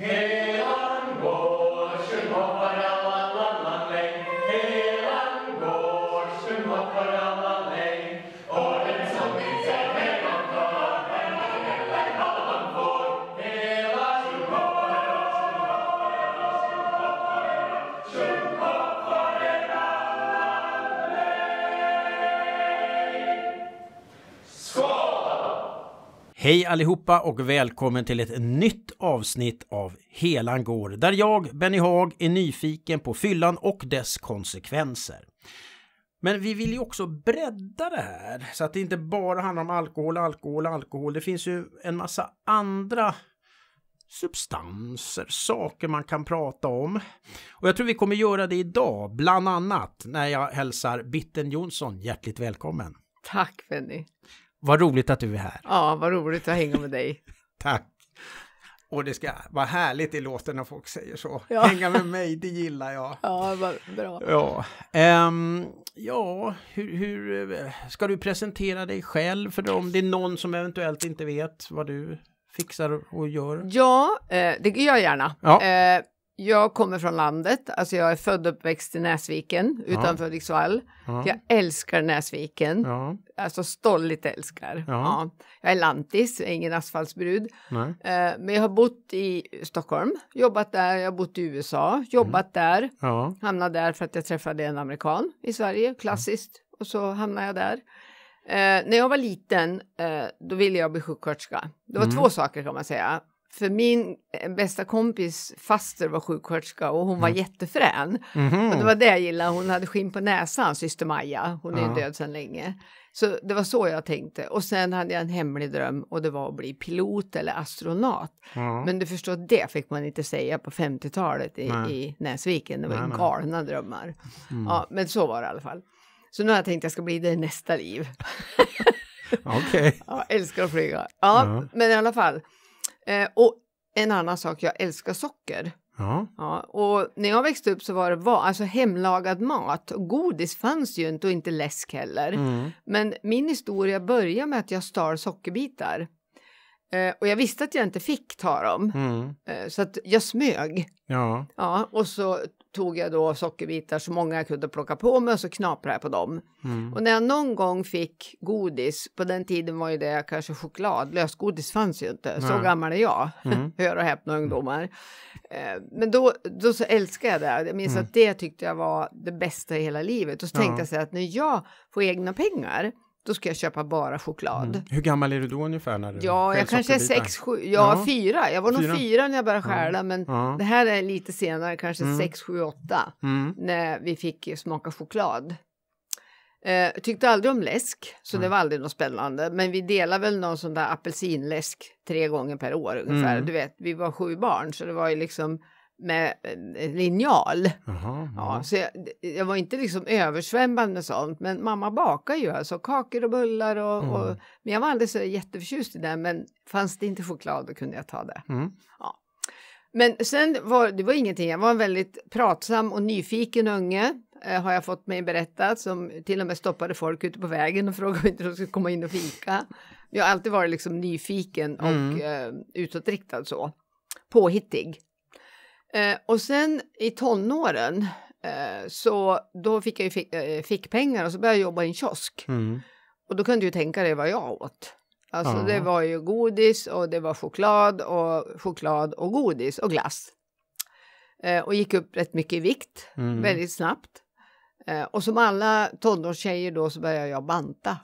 Hey, I'm washing my hands. Hej allihopa och välkommen till ett nytt avsnitt av Helan går där jag, Benny Haag, är nyfiken på fyllan och dess konsekvenser. Men vi vill ju också bredda det här så att det inte bara handlar om alkohol, alkohol, alkohol. Det finns ju en massa andra substanser, saker man kan prata om. Och jag tror vi kommer göra det idag, bland annat när jag hälsar Bitten Jonsson hjärtligt välkommen. Tack Benny. Vad roligt att du är här. Ja, vad roligt att hänga med dig. Tack. Och det ska vara härligt i låten när folk säger så. Ja. Hänga med mig, det gillar jag. Ja, vad bra. Ja, um, ja hur, hur, eh, ska du presentera dig själv för om det är någon som eventuellt inte vet vad du fixar och gör? Ja, eh, det gör jag gärna. Ja. Eh, jag kommer från landet, alltså jag är född och uppväxt i Näsviken utanför Hudiksvall. Ja. Jag älskar Näsviken, ja. alltså stolligt älskar. Ja. Jag är lantis, jag är ingen asfaltsbrud. Nej. Eh, men jag har bott i Stockholm, jobbat där, jag har bott i USA, jobbat mm. där, ja. hamnade där för att jag träffade en amerikan i Sverige, mm. klassiskt, och så hamnade jag där. Eh, när jag var liten, eh, då ville jag bli sjuksköterska. Det var mm. två saker kan man säga. För min eh, bästa kompis faster var sjuksköterska och hon mm. var jättefrän. Mm -hmm. Och det mhm. var det jag gillade, hon hade skinn på näsan, syster Maja. Hon är ja. död sedan länge. Så det var så jag tänkte. Och sen hade jag en hemlig dröm och det var att bli pilot eller astronaut. Ja. Men du förstår, det fick man inte säga på 50-talet i, i, Näsviken. Det var nej, nej. galna drömmar. Mm. Ja, men så var det i alla fall. Så nu har jag tänkt att jag ska bli det i nästa liv. Okej. Okay. Ja, älskar att flyga. Ja, men i alla fall. Eh, och en annan sak, jag älskar socker. Ja. ja. och när jag växte upp så var det va, alltså hemlagad mat. Godis fanns ju inte och inte läsk heller. Mm. Men min historia börjar med att jag stal sockerbitar. Eh, och jag visste att jag inte fick ta dem. Mm. Eh, så att jag smög. Ja. ja. Och så tog jag då sockerbitar så många jag kunde plocka på mig och så knaprade jag på dem. Mm. Och när jag någon gång fick godis, på den tiden var ju det kanske choklad, lösgodis fanns ju inte, Nej. så gammal är jag, mm. hör och häpna ungdomar. Eh, men då, då så älskade jag det, jag minns mm. att det tyckte jag var det bästa i hela livet. Och så ja. tänkte jag så att när jag får egna pengar, då ska jag köpa bara choklad. Mm. Hur gammal är du då ungefär? När du ja, jag kanske är sex, sju, ja, ja, fyra. Jag var fyra. nog fyra när jag började stjäla, men ja. det här är lite senare, kanske mm. sex, sju, åtta, mm. när vi fick smaka choklad. Eh, tyckte aldrig om läsk, så det mm. var aldrig något spännande. Men vi delade väl någon sån där apelsinläsk tre gånger per år ungefär. Mm. Du vet, vi var sju barn, så det var ju liksom med linjal. Aha, aha. Ja, så jag, jag, var inte liksom översvämmad med sånt, men mamma bakar ju alltså kakor och bullar och, mm. och men jag var aldrig så jätteförtjust i det, men fanns det inte choklad då kunde jag ta det. Mm. Ja. Men sen var det var ingenting, jag var en väldigt pratsam och nyfiken unge eh, har jag fått mig berättat som till och med stoppade folk ute på vägen och frågade om inte de skulle komma in och fika. Jag har alltid varit liksom nyfiken och mm. eh, utåtriktad så påhittig. Eh, och sen i tonåren eh, så då fick jag ju fick, eh, fick, pengar och så började jag jobba i en kiosk. Mm. Och då kunde du tänka dig vad jag åt. Alltså Aha. det var ju godis och det var choklad och choklad och godis och glass. Eh, och gick upp rätt mycket i vikt mm. väldigt snabbt. Eh, och som alla tonårstjejer då så började jag banta.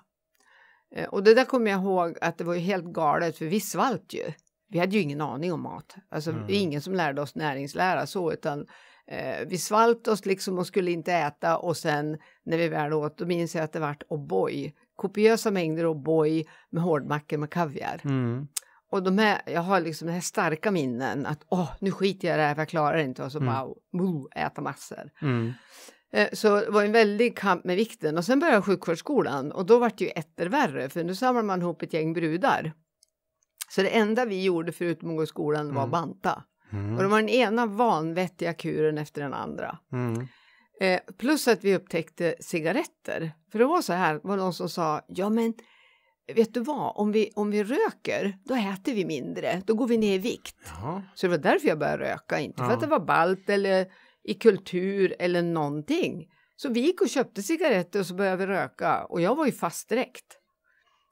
Eh, och det där kommer jag ihåg att det var ju helt galet för vi svalt ju vi hade ju ingen aning om mat. Alltså mm. ingen som lärde oss näringslära så utan eh, vi svalt oss liksom och skulle inte äta och sen när vi väl åt då minns jag att det vart O'boy. Kopiösa mängder O'boy med hårdmackor med kaviar. Mm. Och de här, jag har liksom de här starka minnen att åh, nu skiter jag i det här för jag klarar inte och så mm. bara bo, äta massor. Mm. Eh, så det var en väldig kamp med vikten och sen började sjukvårdsskolan och då vart det ju etter värre för nu samlar man ihop ett gäng brudar så det enda vi gjorde förutom att gå i skolan var mm. banta. Mm. Och det var den ena vanvettiga kuren efter den andra. Mm. Eh, plus att vi upptäckte cigaretter. För det var så här, var någon som sa, ja men vet du vad, om vi, om vi röker då äter vi mindre, då går vi ner i vikt. Jaha. Så det var därför jag började röka, inte ja. för att det var balt eller i kultur eller någonting. Så vi gick och köpte cigaretter och så började vi röka och jag var ju fast direkt.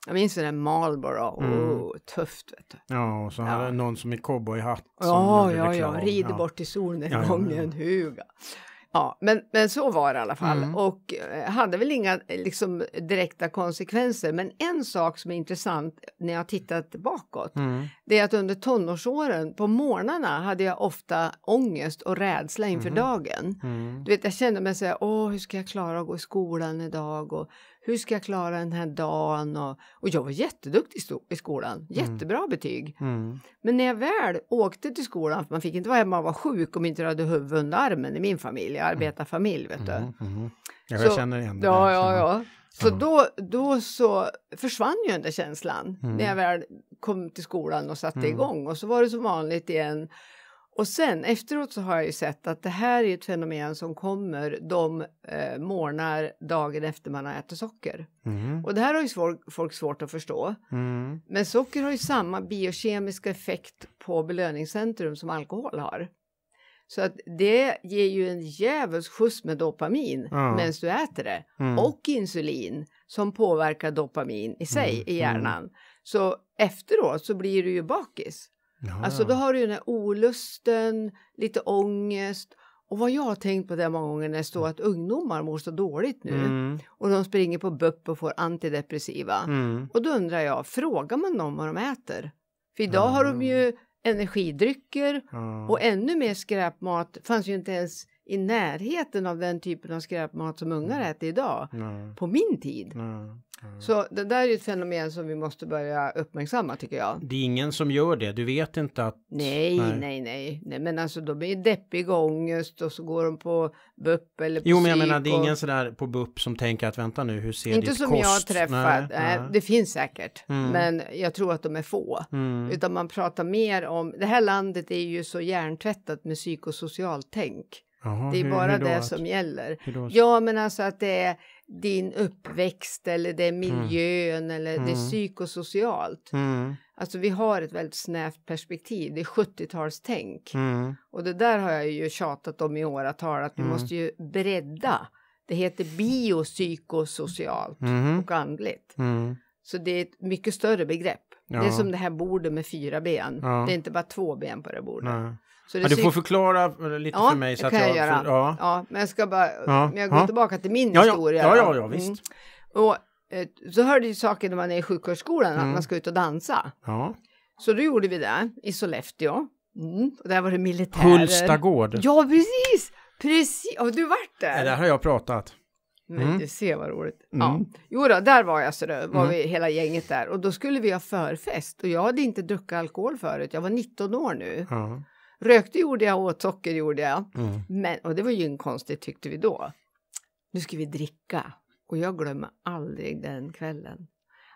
Jag minns den där Marlboro, mm tufft. Vet du. Ja, och så hade ja. någon som i cowboyhatt. som Ja, ja, ja, rider ja. bort i solnedgången, ja, ja, huga. Ja, men, men så var det i alla fall mm. och eh, hade väl inga eh, liksom, direkta konsekvenser. Men en sak som är intressant när jag tittat bakåt, mm. det är att under tonårsåren på morgnarna hade jag ofta ångest och rädsla inför mm. dagen. Mm. Du vet, jag kände mig så här, åh, hur ska jag klara att gå i skolan idag och hur ska jag klara den här dagen? Och, och jag var jätteduktig i skolan, mm. jättebra mm. betyg. Mm. Men när jag väl åkte till skolan, för man fick inte vara hemma och vara sjuk om inte du hade huvud under armen i min familj, mm. arbetarfamilj vet du. Mm, mm. Ja, jag så, känner igen det. Ja, ja, ja. Så då, då så försvann ju den där känslan när jag väl kom till skolan och satte igång och så var det som vanligt igen och sen efteråt så har jag ju sett att det här är ett fenomen som kommer de eh, morgnar dagen efter man har ätit socker. Mm. Och det här har ju svår, folk svårt att förstå. Mm. Men socker har ju samma biokemiska effekt på belöningscentrum som alkohol har. Så att det ger ju en djävulsk skjuts med dopamin mm. medan du äter det. Mm. Och insulin som påverkar dopamin i sig mm. i hjärnan. Mm. Så efteråt så blir du ju bakis. Alltså då har du ju den här olusten, lite ångest och vad jag har tänkt på det många gånger när det står mm. att ungdomar mår så dåligt nu mm. och de springer på BUP och får antidepressiva. Mm. Och då undrar jag, frågar man dem vad de äter? För idag mm. har de ju energidrycker och ännu mer skräpmat fanns ju inte ens i närheten av den typen av skräpmat som ungar mm. äter idag Nej. på min tid. Nej. Mm. Så det där är ju ett fenomen som vi måste börja uppmärksamma tycker jag. Det är ingen som gör det, du vet inte att... Nej, nej, nej, nej, nej men alltså de är ju deppiga och ångest och så går de på BUP eller på Jo, men jag menar det är ingen och... sådär på BUP som tänker att vänta nu, hur ser inte ditt kost? Inte som jag har träffat, nej, nej. det finns säkert, mm. men jag tror att de är få. Mm. Utan man pratar mer om, det här landet är ju så hjärntvättat med psykosocialt tänk. Jaha, det är hur, bara hur det att, som gäller. Ja, men alltså att det är din uppväxt eller det är mm. miljön mm. eller det är mm. psykosocialt. Mm. Alltså vi har ett väldigt snävt perspektiv, det är 70-talstänk. Mm. Och det där har jag ju tjatat om i åratal att vi mm. måste ju bredda. Det heter biopsykosocialt mm-hmm. och andligt. Så det är ett mycket större begrepp. Ja. Det är som det här bordet med fyra ben. Ja. Det är inte bara två ben på det bordet. Nej. Så ja, du får förklara eh, lite ja, för mig. Så det kan jag, jag göra. För, ja. ja. men jag ska bara, ja, men jag går tillbaka till min historia. Ja, ja, ja, visst. Mm. Och eh, så hörde ju saken när man är i sjukvårdsskolan, mm. att man ska ut och dansa. Ja. Så då gjorde vi det i Sollefteå. Mm. Och där var det militärer. Hulstagård. Ja, precis! Precis! Har du varit där? Ja, där har jag pratat. Mm. Men du ser vad roligt. Mm. Ja. Jo då, där var jag så då, var mm. vi hela gänget där och då skulle vi ha förfest och jag hade inte druckit alkohol förut. Jag var 19 år nu. Mm. Rökte gjorde jag, åt socker gjorde jag. Mm. Men, och det var ju konstigt tyckte vi då. Nu ska vi dricka. Och jag glömmer aldrig den kvällen.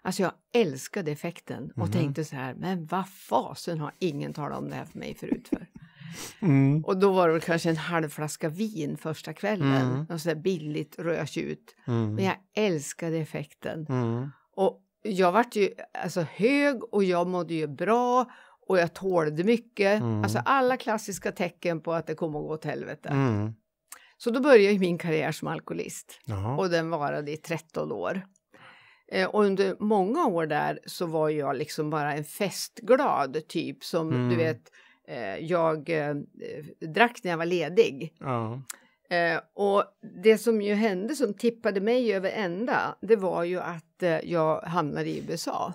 Alltså jag älskade effekten och mm. tänkte så här, men vad fasen har ingen talat om det här för mig förut för? Mm. Och då var det kanske en halv flaska vin första kvällen, mm. och så billigt rödtjut. Mm. Men jag älskade effekten. Mm. Och jag vart ju alltså hög och jag mådde ju bra och jag tålde mycket. Mm. Alltså alla klassiska tecken på att det kommer att gå åt helvete. Mm. Så då började min karriär som alkoholist Jaha. och den varade i 13 år. Eh, och under många år där så var jag liksom bara en festglad typ som mm. du vet, eh, jag eh, drack när jag var ledig. Ja. Eh, och det som ju hände som tippade mig över ända, det var ju att eh, jag hamnade i USA.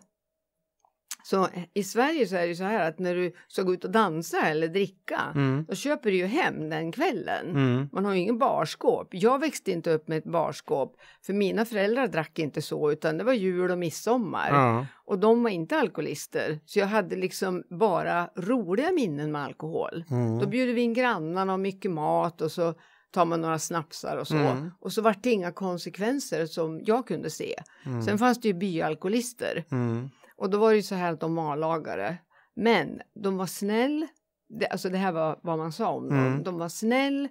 Så eh, i Sverige så är det så här att när du ska gå ut och dansa eller dricka mm. då köper du ju hem den kvällen. Mm. Man har ju ingen barskåp. Jag växte inte upp med ett barskåp för mina föräldrar drack inte så utan det var jul och midsommar. Ja. Och de var inte alkoholister så jag hade liksom bara roliga minnen med alkohol. Mm. Då bjuder vi in grannarna och mycket mat och så tar man några snapsar och så. Mm. Och så vart det inga konsekvenser som jag kunde se. Mm. Sen fanns det ju byalkoholister. Mm. Och då var det ju så här att de A-lagare. Men de var snäll. Det, alltså det här var vad man sa om dem. Mm. De var snäll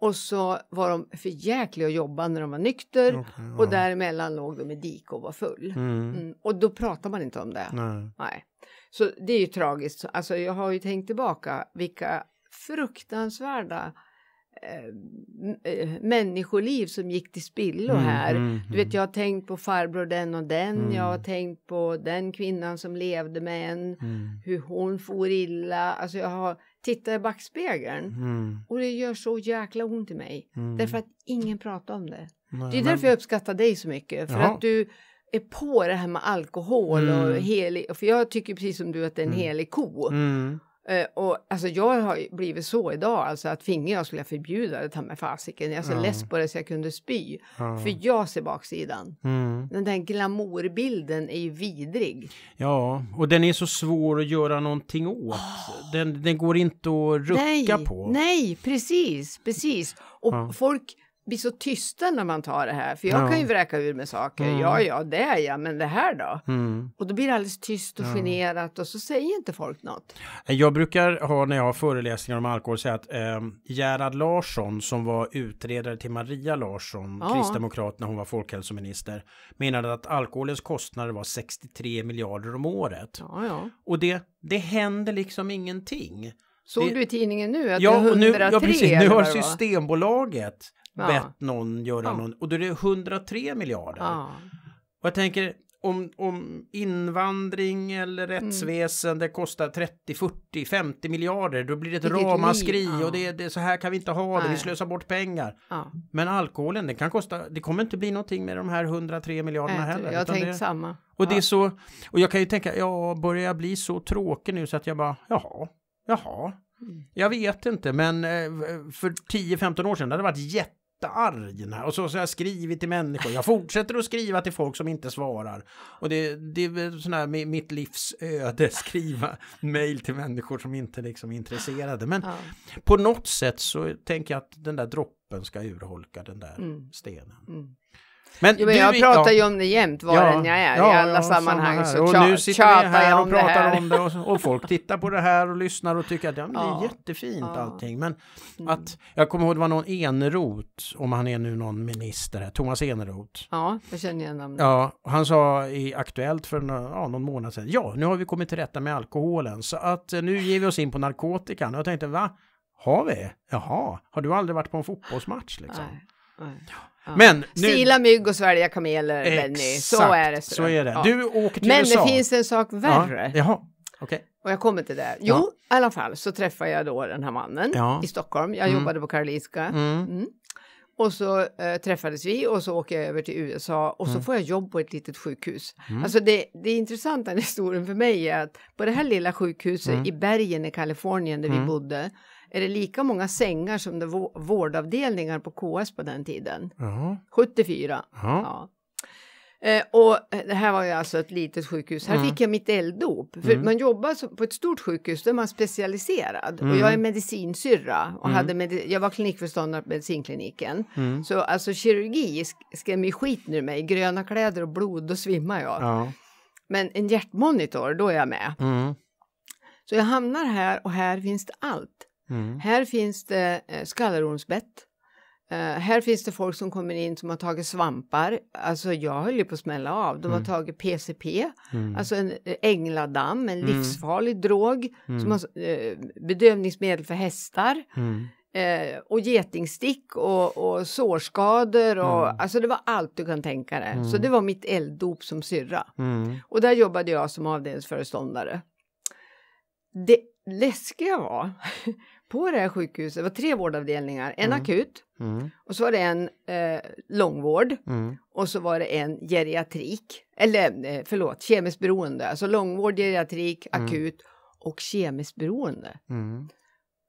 och så var de för jäkliga att jobba när de var nykter okay, ja. och däremellan låg de i dik och var full. Mm. Mm. Och då pratar man inte om det. Nej. Nej. Så det är ju tragiskt. Alltså jag har ju tänkt tillbaka vilka fruktansvärda Eh, eh, människoliv som gick till spillo mm, här. Mm, du vet, mm. jag har tänkt på farbror den och den. Mm. Jag har tänkt på den kvinnan som levde med en. Mm. Hur hon for illa. Alltså jag har tittat i backspegeln. Mm. Och det gör så jäkla ont i mig. Därför att ingen pratar om det. Nej, det är men... därför jag uppskattar dig så mycket. För Jaha. att du är på det här med alkohol och helig. För jag tycker precis som du att det är en helig ko. Eh, och alltså jag har blivit så idag, alltså att jag skulle förbjuda det, ta mig fasiken. Jag är så mm. less på det så jag kunde spy. Mm. För jag ser baksidan. Mm. Den där glamourbilden är ju vidrig. Ja, och den är så svår att göra någonting åt. Oh. Den, den går inte att rucka nej, på. Nej, precis, precis. Och ja. folk blir så tysta när man tar det här. För jag ja. kan ju vräka ur med saker. Mm. Ja, ja, det är jag, men det här då? Mm. Och då blir det alldeles tyst och ja. generat och så säger inte folk något. Jag brukar ha när jag har föreläsningar om alkohol säga att eh, Gerhard Larsson som var utredare till Maria Larsson, ja. kristdemokrat när hon var folkhälsominister, menade att alkoholens kostnader var 63 miljarder om året. Ja, ja. Och det, det händer liksom ingenting. Såg det, du i tidningen nu att ja, det är 103? Nu, ja, precis. Nu har Systembolaget ja. bett någon göra ja. någon och då är det 103 miljarder. Ja. Och jag tänker om, om invandring eller mm. rättsväsen det kostar 30, 40, 50 miljarder då blir det ett ramaskri ja. och det, det, så här kan vi inte ha det, Nej. vi slösar bort pengar. Ja. Men alkoholen den kan kosta, det kommer inte bli någonting med de här 103 miljarderna heller. Jag tänkt samma. Och det är så, och jag kan ju tänka, ja börjar jag bli så tråkig nu så att jag bara, jaha, jaha, mm. jag vet inte, men eh, för 10-15 år sedan hade det varit jätte jättearg. och så, så har jag skrivit till människor. Jag fortsätter att skriva till folk som inte svarar. Och det, det är sån här mitt livs öde. Skriva mejl till människor som inte liksom är intresserade. Men ja. på något sätt så tänker jag att den där droppen ska urholka den där mm. stenen. Mm. Men, jo, men du, jag pratar ju om det jämt, var ja, än jag är, ja, i alla ja, sammanhang så och nu sitter vi här och pratar det om det och, och, folk tittar på det här och lyssnar och tycker att det är jättefint allting. Men mm. att, jag kommer ihåg det var någon Enerot, om han är nu någon minister, här, Thomas Enerot. Ja, jag känner igen namnet. Ja, han sa i Aktuellt för någon, någon månad sedan, ja, nu har vi kommit till rätta med alkoholen så att eh, nu ger vi oss in på narkotikan. Och jag tänkte, va? Har vi? Jaha, har du aldrig varit på en fotbollsmatch liksom? Nej, nej. Ja. Men nu... Sila mygg och svälja kameler, Exakt, Benny. Så är det. Så är det. Ja. Du åker till Men USA. det finns en sak värre. Ja. Jaha. Okay. Och jag kommer till det. Jo, ja. i alla fall så träffade jag då den här mannen ja. i Stockholm. Jag mm. jobbade på Karolinska. Mm. Mm. Och så eh, träffades vi och så åker jag över till USA och så mm. får jag jobb på ett litet sjukhus. Mm. Alltså det, det intressanta i historien för mig är att på det här lilla sjukhuset mm. i bergen i Kalifornien där vi bodde är det lika många sängar som det var vårdavdelningar på KS på den tiden. Jaha. 74. Jaha. Ja. Eh, och eh, det här var ju alltså ett litet sjukhus. Här mm. fick jag mitt elddop. För mm. man jobbar på ett stort sjukhus, då är man specialiserad. Mm. Och jag är mm. medicinsyrra och mm. hade med, jag var klinikföreståndare på medicinkliniken. Mm. Så alltså kirurgi skrämmer skit ur mig. Gröna kläder och blod, då svimmar jag. Ja. Men en hjärtmonitor, då är jag med. Så jag hamnar här och här finns det allt. Mm. Här finns det eh, skallerormsbett. Uh, här finns det folk som kommer in som har tagit svampar. Alltså jag höll ju på att smälla av. De mm. har tagit PCP, mm. alltså en eh, ängladamm, en mm. livsfarlig drog. Som mm. har, uh, bedövningsmedel för hästar. Uh, och getingstick och, och sårskador och mm. alltså det var allt du kan tänka dig. Så det var mitt elddop som syrra. Och där jobbade jag som avdelningsföreståndare. Det läskiga var på det här sjukhuset, det var tre vårdavdelningar, en mm. akut mm. och så var det en eh, långvård mm. och så var det en geriatrik, eller eh, förlåt, kemiskt beroende, alltså långvård, geriatrik, mm. akut och kemiskt beroende. Mm.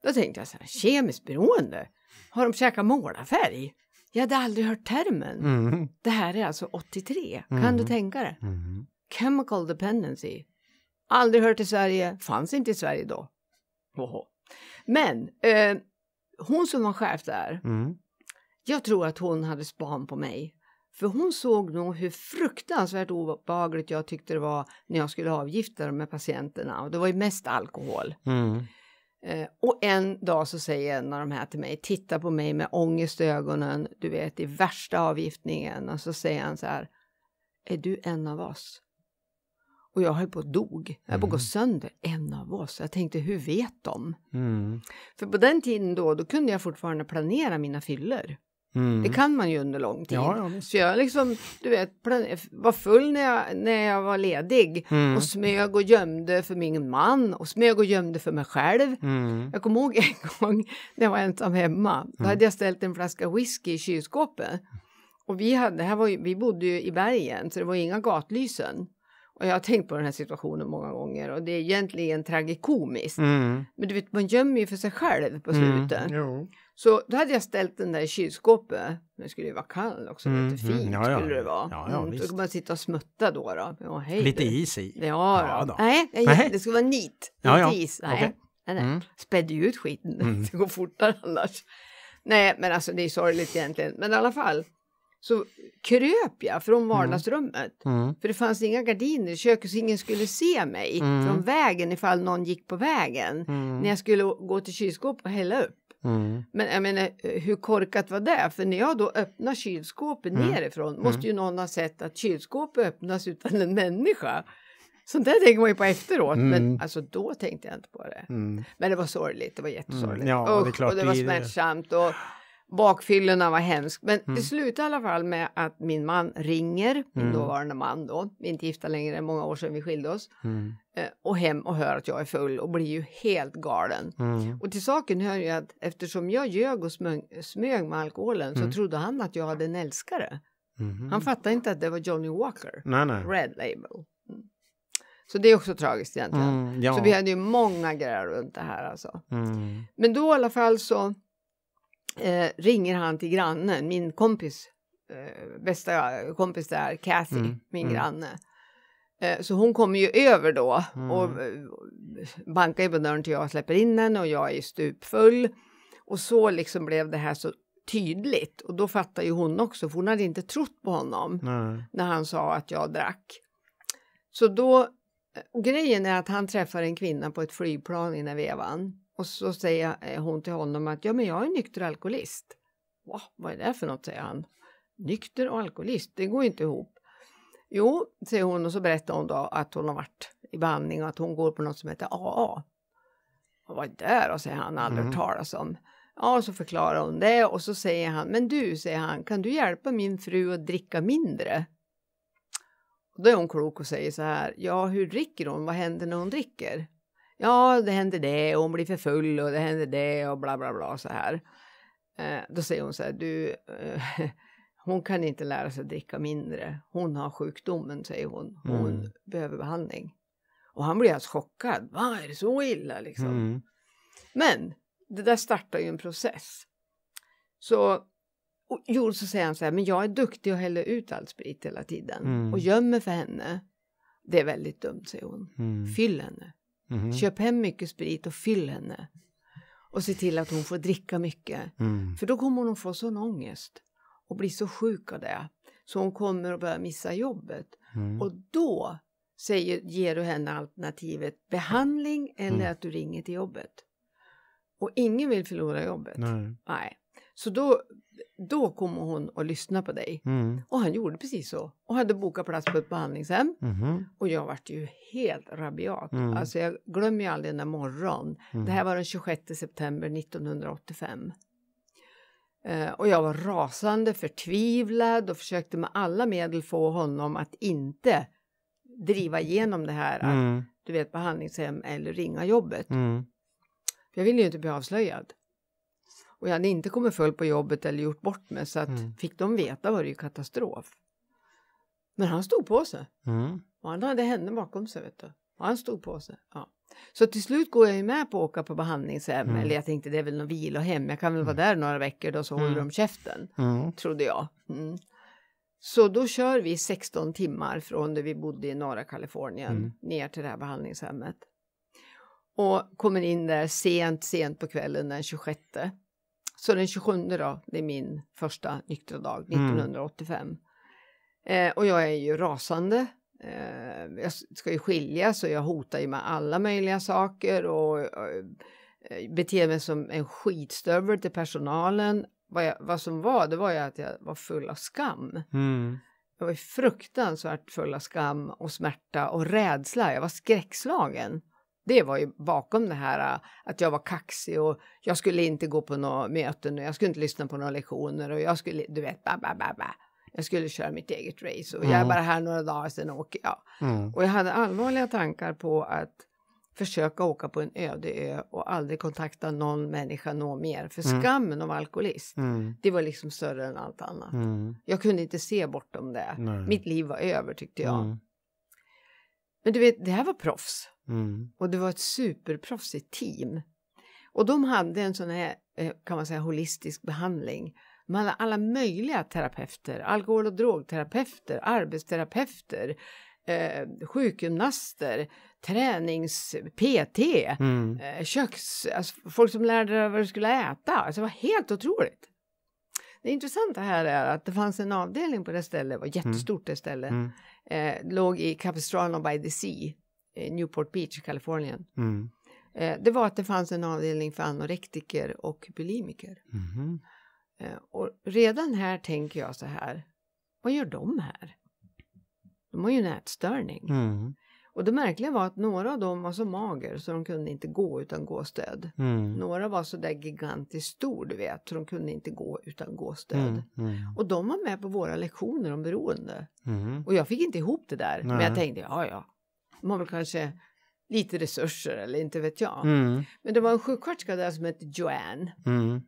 Då tänkte jag så här, kemiskt beroende, har de käkat målarfärg? Jag hade aldrig hört termen. Mm. Det här är alltså 83, kan du tänka dig? Chemical dependency. Aldrig hört i Sverige, fanns inte i Sverige då. Oho. Men eh, hon som var chef där, mm. jag tror att hon hade span på mig. För hon såg nog hur fruktansvärt obehagligt jag tyckte det var när jag skulle avgifta de här patienterna. Och det var ju mest alkohol. Mm. Eh, och en dag så säger en av de här till mig, titta på mig med ångest i ögonen, du vet i värsta avgiftningen. Och så säger han så här, är du en av oss? Och jag höll på att dog. Jag höll på att gå mm. sönder, en av oss. Jag tänkte, hur vet de? Mm. För på den tiden då, då kunde jag fortfarande planera mina fyller. Mm. Det kan man ju under lång tid. Ja, ja, så jag liksom, du vet, var full när jag, när jag var ledig mm. och smög och gömde för min man och smög och gömde för mig själv. Mm. Jag kommer ihåg en gång när jag var ensam hemma. Då mm. hade jag ställt en flaska whisky i kylskåpet. Och vi, hade, här var ju, vi bodde ju i bergen så det var inga gatlysen. Och jag har tänkt på den här situationen många gånger och det är egentligen tragikomiskt. Mm. Men du vet, man gömmer ju för sig själv på mm. slutet. Mm. Så då hade jag ställt den där i kylskåpet. Den skulle ju vara kall också, mm. lite fint mm. Ja, ja. skulle det vara. Ja, ja, mm. Så kan man sitta och smutta då. då. Ja, hej, lite du. is i. Ja, ja då. Nej, jag, det skulle vara nit. Ja, ja. Is. Nej. Okay. Nej, nej. Mm. Spädde ju ut skiten, mm. det går fortare annars. Nej, men alltså det är sorgligt egentligen. Men i alla fall, så kröp jag från mm. vardagsrummet. Mm. För det fanns inga gardiner i köket så ingen skulle se mig mm. från vägen ifall någon gick på vägen. Mm. När jag skulle gå till kylskåpet och hälla upp. Mm. Men jag menar hur korkat var det? För när jag då öppnar kylskåpet mm. nerifrån måste ju någon ha sett att kylskåpet öppnas utan en människa. Sånt där tänker man ju på efteråt, mm. men alltså då tänkte jag inte på det. Mm. Men det var sorgligt, det var jättesorgligt. Mm. Ja, Usch, det och det var smärtsamt och bakfyllorna var hemskt. Men mm. det slutade i alla fall med att min man ringer, min mm. dåvarande man då, vi är inte gifta längre, många år sedan vi skilde oss, mm. Eh, och hem och hör att jag är full och blir ju helt galen. Mm. Och till saken hör ju att eftersom jag ljög och smög, smög med alkoholen så mm. trodde han att jag hade en älskare. Mm-hmm. Han fattade inte att det var Johnny Walker, nej, nej. Red Label. Mm. Så det är också tragiskt egentligen. Mm, ja. Så vi hade ju många grejer runt det här alltså. Men då i alla fall så eh, ringer han till grannen, min kompis, eh, bästa kompis där, Kathy, mm. min mm. granne. Eh, så hon kommer ju över då mm. och eh, bankar ju på dörren till jag släpper in henne och jag är stupfull. Och så liksom blev det här så tydligt och då fattar ju hon också för hon hade inte trott på honom Nej. när han sa att jag drack. Så då, eh, grejen är att han träffar en kvinna på ett flygplan i den vevan och så säger eh, hon till honom att ja, men jag är nykter alkoholist. Wow, vad är det för något, säger han. Nykter och alkoholist, det går inte ihop. Jo, säger hon och så berättar hon då att hon har varit i behandling och att hon går på något som heter AA. Och vad är det då, säger han, aldrig mm. talas om. Ja, och så förklarar hon det och så säger han, men du, säger han, kan du hjälpa min fru att dricka mindre? Och då är hon klok och säger så här, ja, hur dricker hon? Vad händer när hon dricker? ja, det händer det och hon blir för full och det händer det och bla bla bla så här. Eh, då säger hon så här, du, eh, hon kan inte lära sig dricka mindre. Hon har sjukdomen, säger hon. Hon mm. behöver behandling. Och han blir alltså chockad. Va, är det så illa liksom? Mm. Men det där startar ju en process. Så och, jo, så säger han så här, men jag är duktig och häller ut all sprit hela tiden mm. och gömmer för henne. Det är väldigt dumt, säger hon. Mm. Fyll henne. Mm. Köp hem mycket sprit och fyll henne. Och se till att hon får dricka mycket. Mm. För då kommer hon att få sån ångest och bli så sjuk av det. Så hon kommer att börja missa jobbet. Mm. Och då säger, ger du henne alternativet behandling eller mm. att du ringer till jobbet. Och ingen vill förlora jobbet. Nej. Nej. Så då då kommer hon och lyssna på dig. Mm. Och han gjorde precis så och hade bokat plats på ett behandlingshem. Mm. Och jag vart ju helt rabiat. Mm. Alltså jag glömmer ju aldrig den morgon. Mm. Det här mhm. var den 26 september 1985. Eh, och jag var rasande, förtvivlad och försökte med alla medel få honom att inte driva igenom det här. Att, mm. du vet behandlingshem eller ringa jobbet. Mm. För jag ville ju inte bli avslöjad och jag hade inte kommit full på jobbet eller gjort bort mig så att mm. fick de veta var det ju katastrof. Men han stod på sig. Mm. Och han hade henne bakom sig vet du. Och han stod på sig. Ja. Så till slut går jag ju med på att åka på behandlingshem. Mm. Eller jag tänkte det är väl någon vilohem. Jag kan väl vara mm. där några veckor då så håller mm. de käften. Mm. Trodde jag. Så då kör vi 16 timmar från där vi bodde i norra Kalifornien ner till det här behandlingshemmet. Och kommer in där sent, sent på kvällen den 26. Så den 27 då, det är min första nyktra dag 1985. Mm. Eh, och jag är ju rasande. Eh, jag ska ju skiljas och jag hotar ju med alla möjliga saker och, och eh, beter mig som en skitstövel till personalen. Vad, jag, vad som var, det var ju att jag var full av skam. Mm. Jag var fruktansvärt full av skam och smärta och rädsla. Jag var skräckslagen det var ju bakom det här äh, att jag var kaxig och jag skulle inte gå på några möten och jag skulle inte lyssna på några lektioner och jag skulle, du vet, ba, ba, ba, ba. Jag skulle köra mitt eget race och mm. jag är bara här några dagar, sen åker jag. Mm. Och jag hade allvarliga tankar på att försöka åka på en öde ö och aldrig kontakta någon människa nå mer. För mm. skammen av alkoholist, mm. det var liksom större än allt annat. Mm. Jag kunde inte se bortom det. Nej. Mitt liv var över tyckte jag. Mm. Men du vet, det här var proffs. Mm. Och det var ett superproffsigt team. Och de hade en sån här, eh, kan man säga, holistisk behandling med alla, alla möjliga terapeuter, alkohol och drogterapeuter, arbetsterapeuter, eh, sjukgymnaster, tränings-PT, mm. eh, köks... Alltså folk som lärde dig vad du skulle äta. Alltså det var helt otroligt. Det intressanta här är att det fanns en avdelning på det stället, det var mm. jättestort det stället, mm. eh, låg i Capistrano by the Sea Eh, Newport Beach i Kalifornien. Mm. Eh, det var att det fanns en avdelning för anorektiker och bulimiker. Mm. Och redan här tänker jag så här, vad gör de här? De har ju nätstörning. Mm. Och det märkliga var att några av dem var så mager så de kunde inte gå utan gåstöd. Mm. Några var så där gigantiskt stor du vet så de kunde inte gå utan gåstöd. Mm. mm. Och de var med på våra lektioner om beroende. Mm. Och jag fick inte ihop det där Nej. men jag tänkte ja ja de har väl kanske lite resurser eller inte vet jag. Mm. Men det var en sjuksköterska där som hette Joanne. Mm.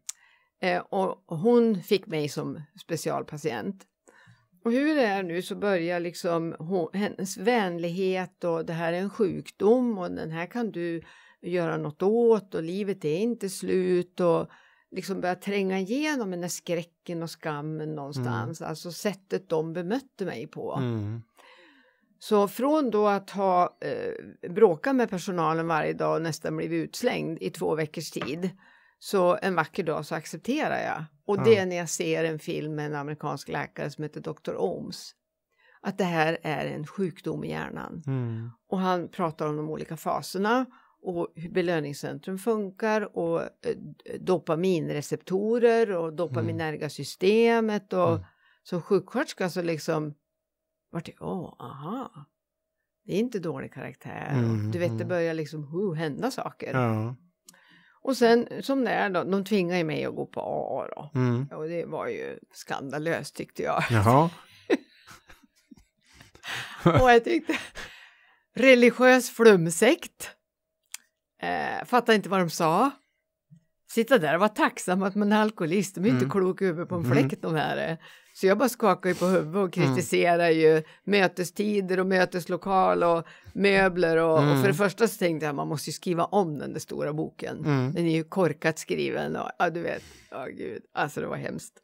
Eh, och, hon fick mig som specialpatient. Och hur det är nu så börjar liksom hon, hennes vänlighet och det här är en sjukdom och den här kan du göra något åt och livet är inte slut och liksom börja tränga igenom den där skräcken och skammen någonstans. Mm. Alltså sättet de bemötte mig på. Mm. Så från då att ha eh, bråkat med personalen varje dag och nästan blivit utslängd i två veckors tid så en vacker dag så accepterar jag. Och ja. det är när jag ser en film med en amerikansk läkare som heter Dr. Ohms. Att det här är en sjukdom i hjärnan. Mm. Och han pratar om de olika faserna och hur belöningscentrum funkar och eh, dopaminreceptorer och mm. dopaminerga systemet och mm. som sjuksköterska så liksom vart det, åh, aha, det är inte dålig karaktär. Mm, du vet, det mm. börjar liksom oh, hända saker. Ja. Och sen som det är då, de tvingar ju mig att gå på A då. Mm. Och det var ju skandalöst tyckte jag. Jaha. och jag tyckte, religiös flumsekt. Eh, fattar inte vad de sa. Sitta där och vara tacksam att man är alkoholist, de är mm. inte kloka i huvudet på en fläkt mm. de här. Eh. Så jag bara skakar ju på huvudet och mm. kritiserar mm. ju mötestider och möteslokal och möbler och, mm. och, för det mm. första så tänkte jag att man måste ju skriva om den där stora boken. Mm. Den är ju korkat skriven och ja, du vet, ja oh, gud, alltså det var hemskt.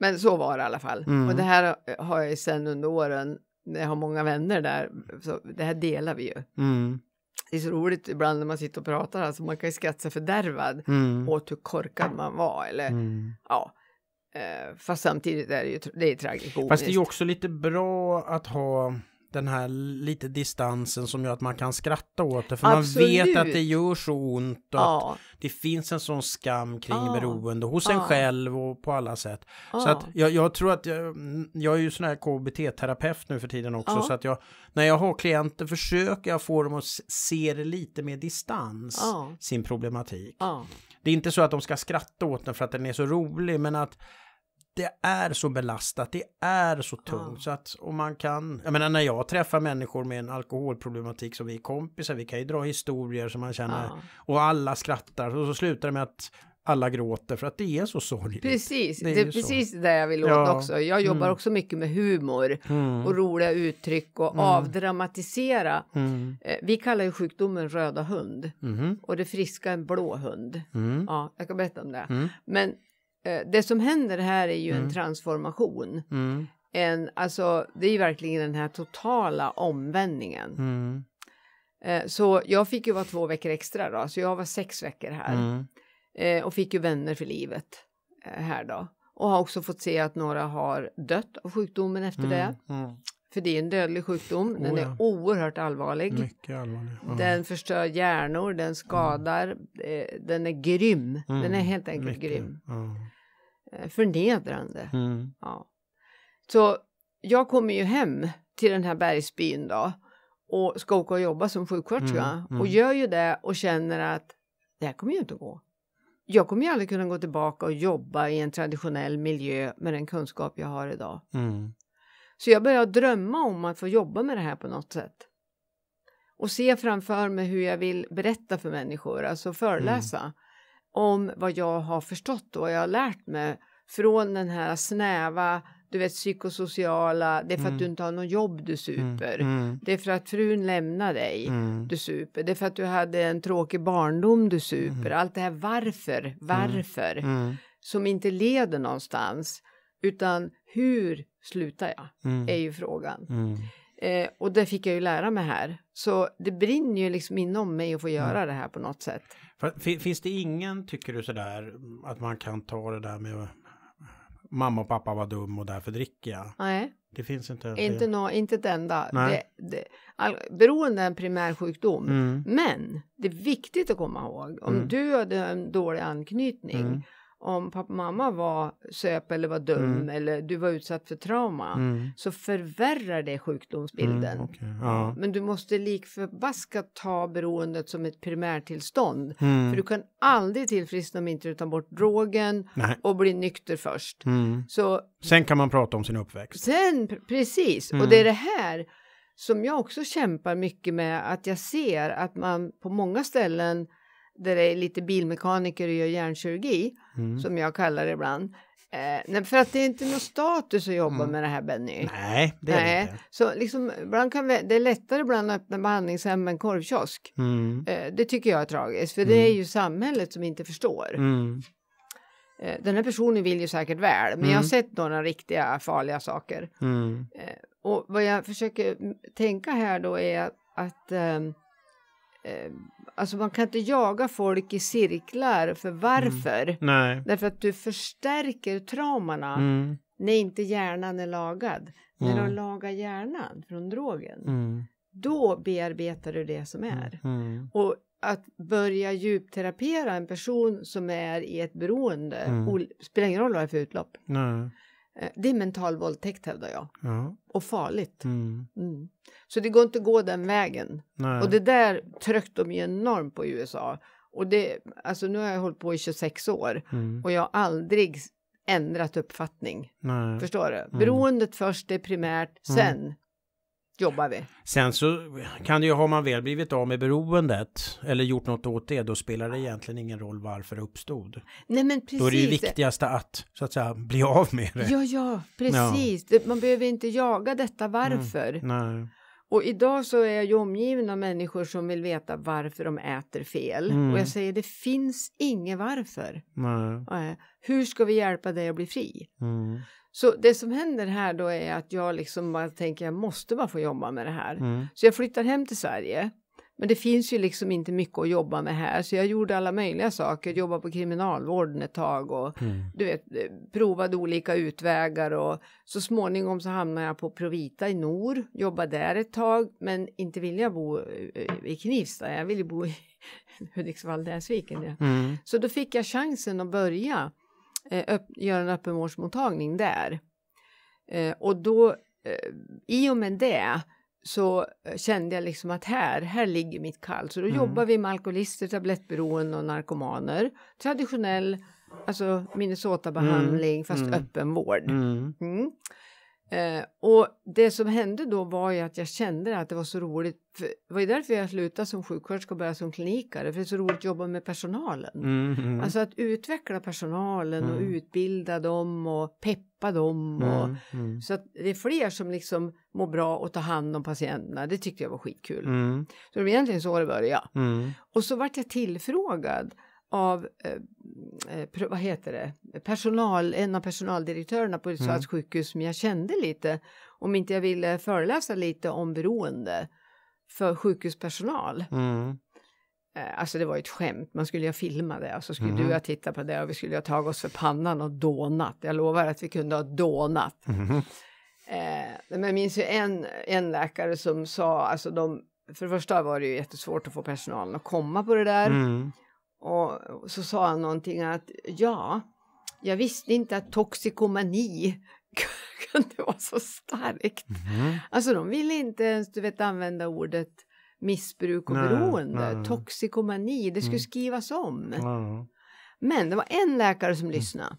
Men så var det i alla fall. Och det mm. här har jag ju sen under åren, när jag har många vänner där, så det här delar vi ju det är så roligt ibland när man sitter och pratar, alltså man kan ju skratta sig fördärvad mm. åt hur korkad man var eller mm. ja, Eh, fast samtidigt är det ju det är tragikomiskt. Fast det är ju också lite bra att ha den här lite distansen som gör att man kan skratta åt det. För Absolut. man vet att det gör så ont och ja. att det finns en sån skam kring ja. beroende hos ja. en själv och på alla sätt. Ja. Så att jag, jag, tror att jag, jag är ju sån här KBT-terapeut nu för tiden också. Så att jag, när jag har klienter försöker jag få dem att se det lite med distans, sin problematik det är inte så att de ska skratta åt den för att den är så rolig, men att det är så belastat, det är så tungt. Ja. Så att om man kan, jag menar när jag träffar människor med en alkoholproblematik som vi är kompisar, vi kan ju dra historier som man känner ja. och alla skrattar och så slutar det med att alla gråter för att det är så sorgligt. Precis, det är, det är precis så. det jag vill åt ja. också. Jag jobbar mm. också mycket med humor mm. och roliga uttryck och mm. avdramatisera. Mm. Eh, vi kallar ju sjukdomen röda hund mm-hmm. och det friska en blå hund. Mm. Ja, jag kan berätta om det. Mm. Men eh, det som händer här är ju en transformation. En, alltså, det är ju verkligen den här totala omvändningen. Eh, så jag fick ju vara två veckor extra då, så jag var sex veckor här. Eh, och fick ju vänner för livet eh, här då. Och har också fått se att några har dött av sjukdomen efter mm, det. Mm. För det är en dödlig sjukdom, den oh ja. är oerhört allvarlig. Mycket allvarlig. Ja. Den förstör hjärnor, den skadar, eh, den är grym. Mm, den är mm, helt enkelt mycket. grym. Eh, förnedrande. Mm. Ja. Så jag kommer ju hem till den här bergsbyn då och ska åka och jobba som sjuksköterska mm, och gör ju det och känner att det här kommer ju inte att gå jag kommer ju aldrig kunna gå tillbaka och jobba i en traditionell miljö med den kunskap jag har idag. Mm. Så jag börjar drömma om att få jobba med det här på något sätt. Och se framför mig hur jag vill berätta för människor, alltså föreläsa mm. om vad jag har förstått och vad jag har lärt mig från den här snäva du vet psykosociala, det är för mm. att du inte har något jobb du super. Mm. mm. Det är för att frun lämnar dig, mm. du super. Det är för att du hade en tråkig barndom, du mm. super. Allt det här varför, mm. varför, som inte leder någonstans. Utan hur slutar jag, är ju frågan. Eh, och det fick jag ju lära mig här. Så det brinner ju liksom inom mig att få göra det här på något sätt. Finns det ingen, tycker du sådär, att man kan ta det där med mamma och pappa var dum och därför dricker jag. Nej. Det finns inte. Inte, det. No, inte ett enda. Det, det, all, beroende är en primärsjukdom. Mm. Men det är viktigt att komma ihåg om mm. du hade en dålig anknytning mm om pappa och mamma var söp eller var dum mm. eller du var utsatt för trauma mm. så förvärrar det sjukdomsbilden. Mm, okay. ja. Men du måste likförbaskat ta beroendet som ett primärtillstånd. Mm. För du kan aldrig tillfriskna om inte du tar bort drogen Nej. och blir nykter först. Mm. Så, sen kan man prata om sin uppväxt. Sen, precis, och mm. det är det här som jag också kämpar mycket med att jag ser att man på många ställen där det är lite bilmekaniker och gör hjärnkirurgi, mm. som jag kallar det ibland. Eh, nej, för att det är inte någon status att jobba mm. med det här Benny. Nej, det är det inte. Så liksom, kan vi, det är lättare ibland att öppna behandlingshem än korvkiosk. Mm. Eh, det tycker jag är tragiskt, för mm. det är ju samhället som inte förstår. Mm. Eh, den här personen vill ju säkert väl, men jag har mm. sett några riktiga farliga saker. Mm. Eh, och vad jag försöker tänka här då är att, att ehm, Eh, alltså man kan inte jaga folk i cirklar för mm. varför? Mm. Därför att du förstärker traumorna mm. när inte hjärnan är lagad. Mm. När de mm. lagar hjärnan från drogen. Mm. Då bearbetar du det som är. Och att börja djupterapera en person som är i ett beroende spelar ingen roll vad det är för utlopp. Nej. Eh, det är mental våldtäkt hävdar jag. Ja. Och farligt. Mm. Mm. Så det går inte att gå den vägen. Nej. Och det där tryckte de ju enormt på i USA. Och det, alltså nu har jag hållit på i 26 år mm. och jag har aldrig ändrat uppfattning. Nej. Förstår du? Mm. Beroendet först, det är primärt, sen mm jobbar vi. Sen så kan det ju, har man väl blivit av med beroendet eller gjort något åt det, då spelar det egentligen ingen roll varför det uppstod. Nej men precis. Då är det ju viktigaste att så att säga bli av med det. Ja, ja, precis. Ja. Man behöver inte jaga detta mm. varför. Mm, nej. Och idag så är jag ju omgiven av människor som vill veta varför de äter fel. Mm. Och jag säger det finns inget varför. Nej. Hur ska vi hjälpa dig att bli fri? Mm. Så det som händer här då är att jag liksom bara tänker jag måste bara få jobba med det här. Mm. Så jag flyttar hem till Sverige men det finns ju liksom inte mycket att jobba med här så jag gjorde alla möjliga saker, jobbade på kriminalvården ett tag och mm. du vet, provade olika utvägar och så småningom så hamnade jag på Provita i Nor, jobbade där ett tag men inte ville jag bo eh, i Knivsta, jag vill ju bo i Hudiksvall-Näsviken. Ja. Mm. Så då fick jag chansen att börja eh, göra en öppenvårdsmottagning där. Eh, och då, i och med det så eh, kände jag liksom att här, här ligger mitt kall. Så då mm. jobbar vi med alkoholister, tablettberoende och narkomaner. Traditionell alltså Minnesota-behandling mm. fast mm. öppen vård. Mm. mm. Eh, och det som hände då var ju att jag kände att det var så roligt för, var ju därför jag slutade som sjuksköterska och började som klinikare, för det är så roligt att jobba med personalen. Mm, mm. Alltså att utveckla personalen mm. och utbilda dem och peppa dem. Och, mm-hmm. Så att det är fler som liksom mår bra och tar hand om patienterna, det tyckte jag var skitkul. Mm. Så det var egentligen så det började. Mm. Och så vart jag tillfrågad av eh, eh vad heter det, personal, en av personaldirektörerna på Hudiksvalls mm. sjukhus som jag kände lite om inte jag ville föreläsa lite om beroende för sjukhuspersonal. Mm. Eh, alltså det var ju ett skämt, man skulle ju ha filmat det och så skulle mm. du och jag titta på det och vi skulle ha tagit oss för pannan och dånat. Jag lovar att vi kunde ha dånat. Mm. Eh, men jag minns ju en, en läkare som sa, alltså de, för det första var det ju jättesvårt att få personalen att komma på det där. Mm. Och så sa han någonting att ja, jag visste inte att toxikomani kan det vara så starkt. Mm. Alltså de ville inte ens du vet, använda ordet missbruk och nej, beroende, nej. toxikomani, det skulle mm. skrivas om. Mm. Men det var en läkare som mm. lyssnade.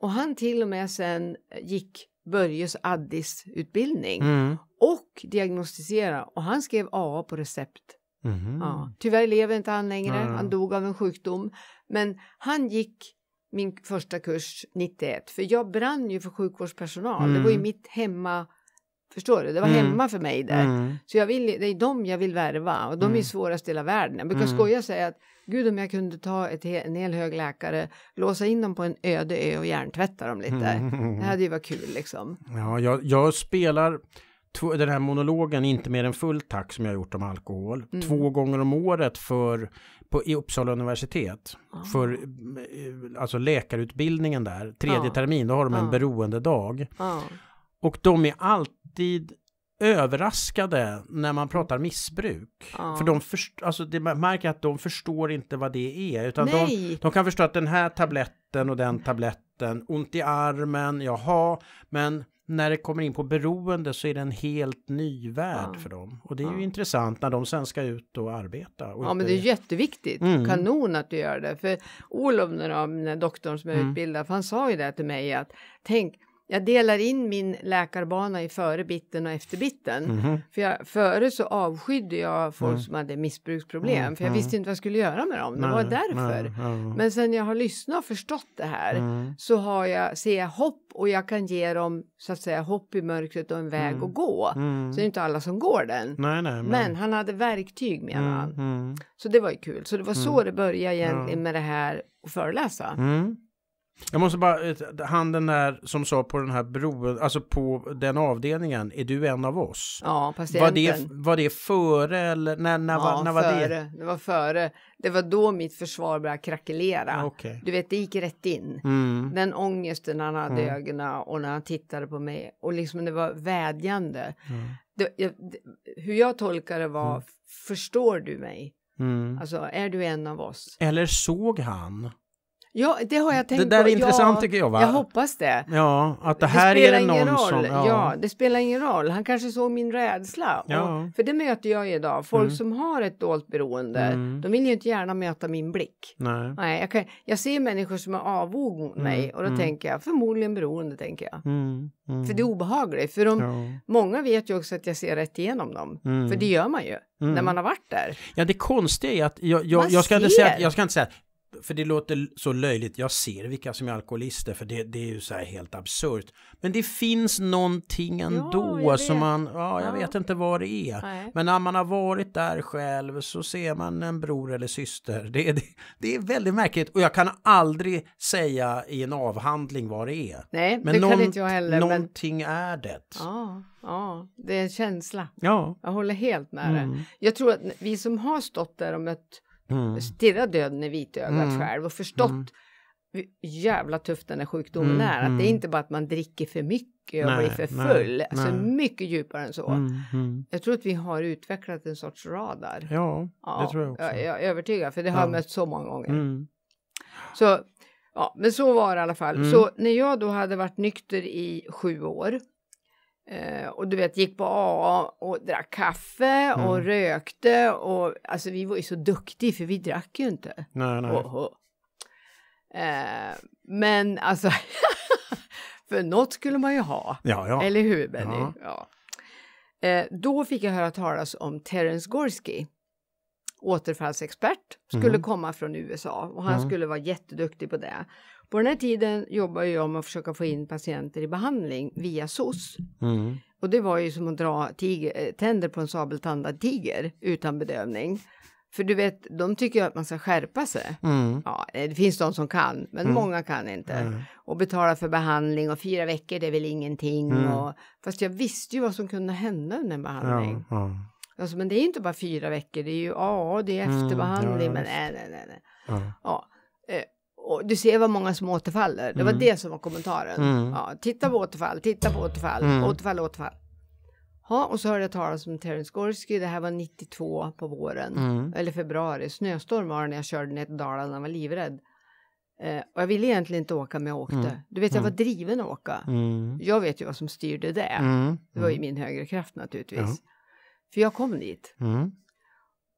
Och han till och med sen eh, gick Börjes Addis utbildning mm. och diagnostiserade. och han skrev AA på recept. Mm. Ja, tyvärr lever inte han längre, mm. han dog av en sjukdom. Men han gick min första kurs 91 för jag brann ju för sjukvårdspersonal. Mm. Det var ju mitt hemma, förstår du, det var mm. hemma för mig där. Mm. Så jag vill, det är dem jag vill värva och de är mm. svårast i hela världen. Jag brukar mm. skoja och säga att gud om jag kunde ta ett, en hel hög läkare, låsa in dem på en öde ö och hjärntvätta dem lite. Det hade ju varit kul liksom. Ja, jag, jag spelar den här monologen Inte mer än full tack som jag gjort om alkohol. Mm. Två gånger om året för på, i Uppsala universitet ja. för eh, alltså läkarutbildningen där, tredje ja. termin, då har de en ja. beroendedag. Ja. Och de är alltid överraskade när man pratar missbruk. Ja. För de, först, alltså de märker att de förstår inte vad det är. Utan de, de, kan förstå att den här tabletten och den tabletten, ont i armen, jaha, men när det kommer in på beroende så är det en helt ny värld ja. för dem. Och det är ju ja. intressant när de sen ska ut och arbeta. Och ja, men det är jätteviktigt. Mm. Kanon att du gör det. För Olof, den de, doktorn som är mm. utbildad, han sa ju det till mig att tänk jag delar in min läkarbana i före bitten och efter bitten. Mm. För jag, före så avskydde jag folk mm. som hade missbruksproblem mm. för jag mm. visste inte vad jag skulle göra med dem. Det var därför. Men sen jag har lyssnat och förstått det här mm. så har jag, ser jag hopp och jag kan ge dem så att säga hopp i mörkret och en väg mm. att gå. Så det är inte alla som går den. Nej, nej, men... men... han hade verktyg menar han. Så det var ju kul. Så det var så det började egentligen med det här och föreläsa. Mm. Jag måste bara, eh, han den där som sa på den här broen, alltså på den avdelningen, är du en av oss? Ja, patienten. Var det, var det före eller när, när, ja, var, när var före. det? Det var före. Det var då mitt försvar började krackelera. Ah, okay. Du vet, det gick rätt in. Mm. Den ångesten han hade i mm. ögonen och när han tittade på mig och liksom det var vädjande. Mm. Det, jag, det, hur jag tolkade det var, mm. förstår du mig? Mm. Alltså, är du en av oss? Eller såg han? Ja, det har jag tänkt på. Det där på. är intressant ja, tycker jag. Va? Jag hoppas det. Ja, att det, det här är det någon som... Ja. ja. det spelar ingen roll. Han kanske såg min rädsla. Ja. Och, för det möter jag idag. Folk mm. som har ett dolt beroende, mm. de vill ju inte gärna möta min blick. Nej. Nej jag, kan, jag ser människor som är avog mot mm. mig och då mm. tänker jag förmodligen beroende, tänker jag. Mm. Mm. För det är obehagligt. För de, ja. många vet ju också att jag ser rätt igenom dem. För det gör man ju. Mm. när man har varit där. Ja, det konstiga är att jag, jag, jag ska, inte säga, jag ska inte säga att för det låter så löjligt, jag ser vilka som är alkoholister för det, det är ju så här helt absurt. Men det finns någonting ändå jo, som man, ja jag ja. vet inte vad det är. Nej. Men när man har varit där själv så ser man en bror eller syster. Det, det, det är väldigt märkligt och jag kan aldrig säga i en avhandling vad det är. Nej, men det någon, kan inte jag heller. Någonting men... är det. Ja, ja, det är en känsla. Ja. Jag håller helt med mm. dig. Jag tror att vi som har stått där och mött mm. stirrat döden i vitögat mm. själv och förstått mm. hur jävla tuff den här sjukdomen mm, är. Att det är mm. inte bara att man dricker för mycket och nej, blir för full. Nej, alltså nej. mycket djupare än så. Mm, jag tror att vi har utvecklat en sorts radar. Ja, ja det tror jag också. Jag, jag är övertygad, för det har jag mött så många gånger. Så, ja, men så var det i alla fall. Så när jag då hade varit nykter i sju år Eh, och du vet, gick på AA och drack kaffe och mm. rökte och alltså vi var ju så duktiga för vi drack ju inte. Nej, nej. Oh, oh. Eh, men alltså, för något skulle man ju ha. Ja, ja. Eller hur Benny? Ja. ja. Eh, då fick jag höra talas om Terence Gorski återfallsexpert, skulle mm. komma från USA och han mm. skulle vara jätteduktig på det. På den här tiden jobbade jag med att försöka få in patienter i behandling via SOS. Mm. Och det var ju som att dra tiger, eh, tänder på en sabeltandad tiger utan bedövning. För du vet, de tycker att man ska skärpa sig. Mm. Ja, eh, det finns de som kan, men mm. många kan inte. Mm. Och betala för behandling och fyra veckor, det är väl ingenting. Mm. Och, fast jag visste ju vad som kunde hända under en behandling. Ja, ja. Alltså, men det är inte bara fyra veckor, det är ju ja, det är mm, efterbehandling, ja, men nej, nej, nej. nej. Ja. Eh, och du ser vad många som återfaller. Det var mm. det som var kommentaren. Mm. Ja, titta på återfall, titta på återfall, mm. återfall, återfall. Ja, och så hörde jag talas om Terence Gorski. Det här var 92 på våren mm. eller februari. Snöstorm var det när jag körde ner till Dalarna. Jag var livrädd. Eh, och jag ville egentligen inte åka men jag åkte. Mm. Du vet jag var mm. driven att åka. Jag vet ju vad som styrde det. Det var ju min högre kraft naturligtvis. För jag kom dit. Mm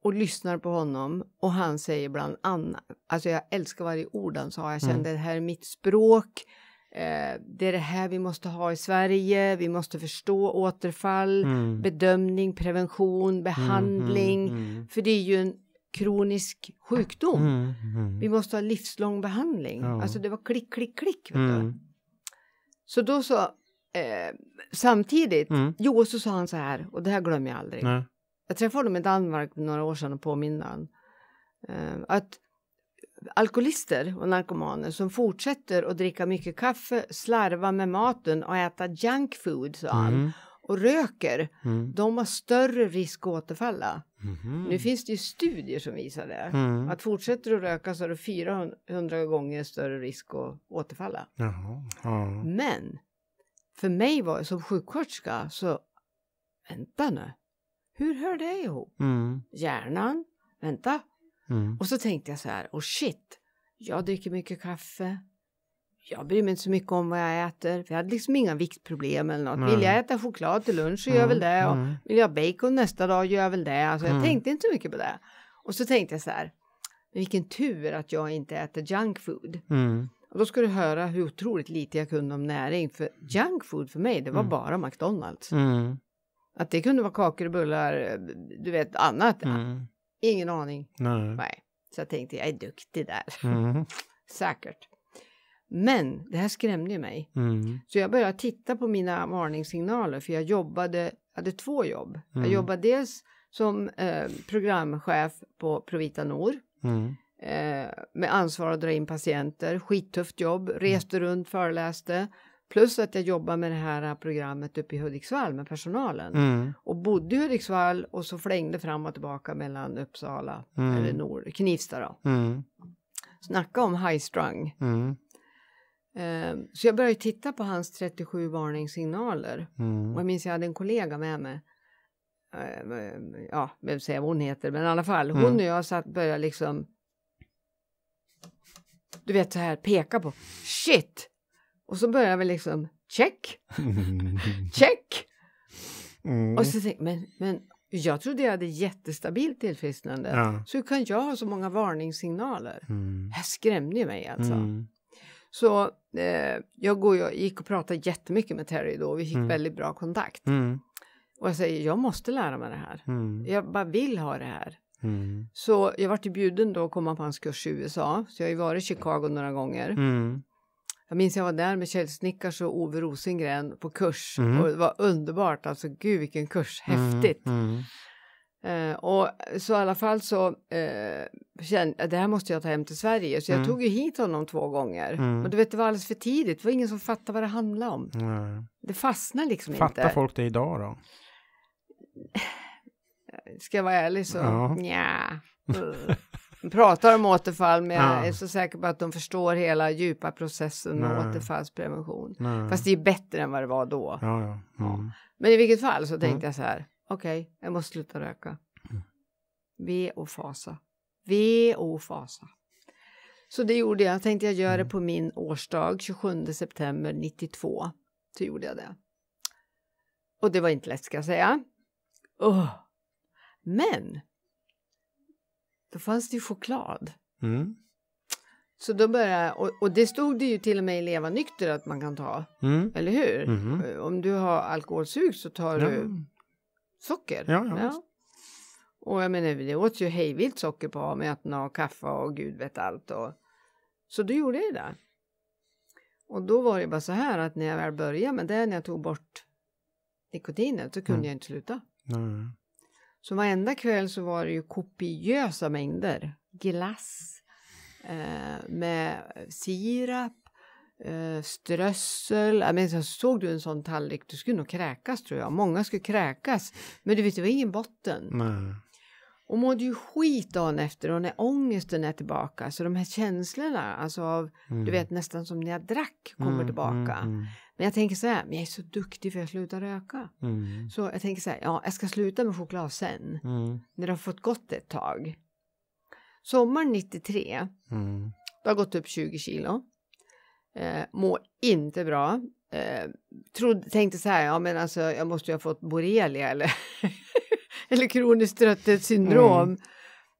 och lyssnar på honom och han säger bland annat, alltså jag älskar varje ord han sa, jag kände mm. det här är mitt språk, eh, det är det här vi måste ha i Sverige, vi måste förstå återfall, mm. bedömning, prevention, mm, behandling, mm, mm, för det är ju en kronisk sjukdom. Mm, vi måste ha livslång behandling. Ja. Alltså det var klick, klick, klick. Så då så, eh, samtidigt, jo så sa han så här, och det här glömmer jag aldrig. Nej. Jag träffade honom i Danmark några år sedan och påminde han. Eh, att alkoholister och narkomaner som fortsätter att dricka mycket kaffe, slarva med maten och äta junk food, sa han, mm. och röker, mm. de har större risk att återfalla. Mm. Nu finns det ju studier som visar det. Mm. Att fortsätter du röka så har du 400 gånger större risk att återfalla. Men för mig var som sjuksköterska så vänta nu, hur hör det ihop? Mm. Hjärnan, vänta. Mm. Och så tänkte jag så här, och shit, jag dricker mycket kaffe. Jag bryr mig inte så mycket om vad jag äter. För jag hade liksom inga viktproblem eller något. Mm. Vill jag äta choklad till lunch så gör jag väl mm, det. Och mm. vill jag ha bacon nästa dag gör jag väl det. Alltså jag mm. tänkte inte så mycket på det. Och så tänkte jag så här, vilken tur att jag inte äter junk food. Och då ska du höra hur otroligt lite jag kunde om näring. För junk food för mig, det var bara McDonalds. Att det kunde vara kakor och bullar, du vet annat. Mm. Ingen aning. Nej. Nej. Så jag tänkte, jag är duktig där. Mm. Säkert. Men det här skrämde ju mig. Mm. Så jag började titta på mina varningssignaler för jag jobbade, hade två jobb. Mm. Jag jobbade dels som eh, programchef på Provita Nor. Mm. Eh, med ansvar att dra in patienter, skittufft jobb, reste mm. runt, föreläste. Plus att jag jobbar med det här eh, programmet uppe i Hudiksvall med personalen. Mm. Och bodde i Hudiksvall och så flängde fram och tillbaka mellan Uppsala, mm. eller Nord, Knivsta då. Mm. Snacka om high strung. Mm. Um, så jag började titta på hans 37 varningssignaler. Mm. Och jag minns jag hade en kollega med mig. Uh, ja, vem säger vad hon heter, men i alla fall. Hon mm. och jag satt började liksom. Du vet så här, peka på. Shit! Och så börjar vi liksom check, check. Mm. Och så tänker men, men jag trodde jag hade jättestabilt tillfrisknande. Ja. Så hur kan jag ha så många varningssignaler? Mm. Det skrämde mig alltså. Mm. Så eh, jag, går, jag gick och pratade jättemycket med Terry då och vi fick mm. väldigt bra kontakt. Mm. Och jag säger, jag måste lära mig det här. Mm. Jag bara vill ha det här. Mm. Så jag vart bjuden då att komma på hans kurs i USA. Så jag har ju varit i Chicago några gånger. Jag minns jag var där med Kjell Snickars och Ove Rosengren på kurs mm. och det var underbart, alltså gud vilken kurs, mm, häftigt. Mm. Mm. och så i alla fall så eh, kände jag det här måste jag ta hem till Sverige så jag mm. tog ju hit honom två gånger. Mm. Och du vet det var alldeles för tidigt, det var ingen som fattade vad det handlade om. Det fastnade liksom Fattar inte. Fattar folk det idag då? Ska jag vara ärlig så ja. nja. pratar om återfall men ja. jag är så säker på att de förstår hela djupa processen med Nej. återfallsprevention. Nej. Fast det är bättre än vad det var då. Ja, ja. Mm. Men i vilket fall så tänkte mm. jag så här, okej, okay, jag måste sluta röka. Mm. Ve och fasa. Ve och fasa. Så det gjorde jag, tänkte jag gör det mm. på min årsdag, 27 september 92. Så gjorde jag det. Och det var inte lätt ska jag säga. Oh. Men då fanns det ju choklad. Mm. Så då började, och, och, det stod det ju till och med i Leva nykter att man kan ta, mm. eller hur? Mm. Om du har alkoholsug så tar ja. du socker. Ja, ja, Och jag menar, det åt ju hejvilt socker på möten och kaffe och gud vet allt. Och, så då gjorde jag det. Och då var det bara så här att när jag väl började med det, när jag tog bort nikotinet, så kunde mm. jag inte sluta. Mm. Så varenda kväll så var det ju kopiösa mängder. Glass. Eh, med sirap, eh, strössel. Jag menar, så såg du en sån tallrik, du skulle nog kräkas tror jag. Många skulle kräkas. Men du vet, det var ingen botten. Nej. Och mådde ju skit dagen efter och när ångesten är tillbaka. Så de här känslorna, alltså av, mm. du vet nästan som när jag drack, kommer mm, tillbaka. Mm, mm. Men jag tänker så här, men jag är så duktig för jag slutar röka. Mm. Så jag tänker så här, ja, jag ska sluta med choklad sen. Mm. När det har fått gått ett tag. Sommaren 93, mm. då har gått upp 20 kilo. Eh, mår inte bra. Eh, trodde, tänkte så här, ja men alltså jag måste ju ha fått borrelia eller, eller kroniskt trötthetssyndrom. Mm.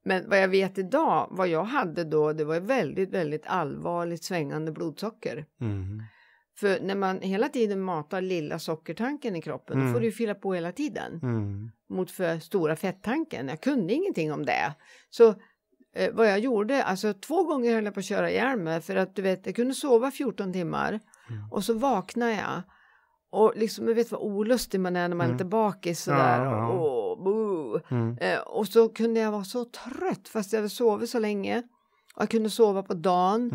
Men vad jag vet idag, vad jag hade då, det var väldigt, väldigt allvarligt svängande blodsocker. Mm. För när man hela tiden matar lilla sockertanken i kroppen mm. då får mm. du fylla på hela tiden. Mm. Mot för stora fettanken. Jag kunde ingenting om det. Så eh, vad jag gjorde, alltså två gånger höll jag på att köra ihjäl mig för att du vet jag kunde sova 14 timmar mm. och så vaknade jag. Och liksom, jag vet vad olustig man är när man är mm. lite bakis sådär. Ja, ja. Och, och, mm. eh, och så kunde jag vara så trött fast jag hade sovit så länge. Och jag kunde sova på dagen.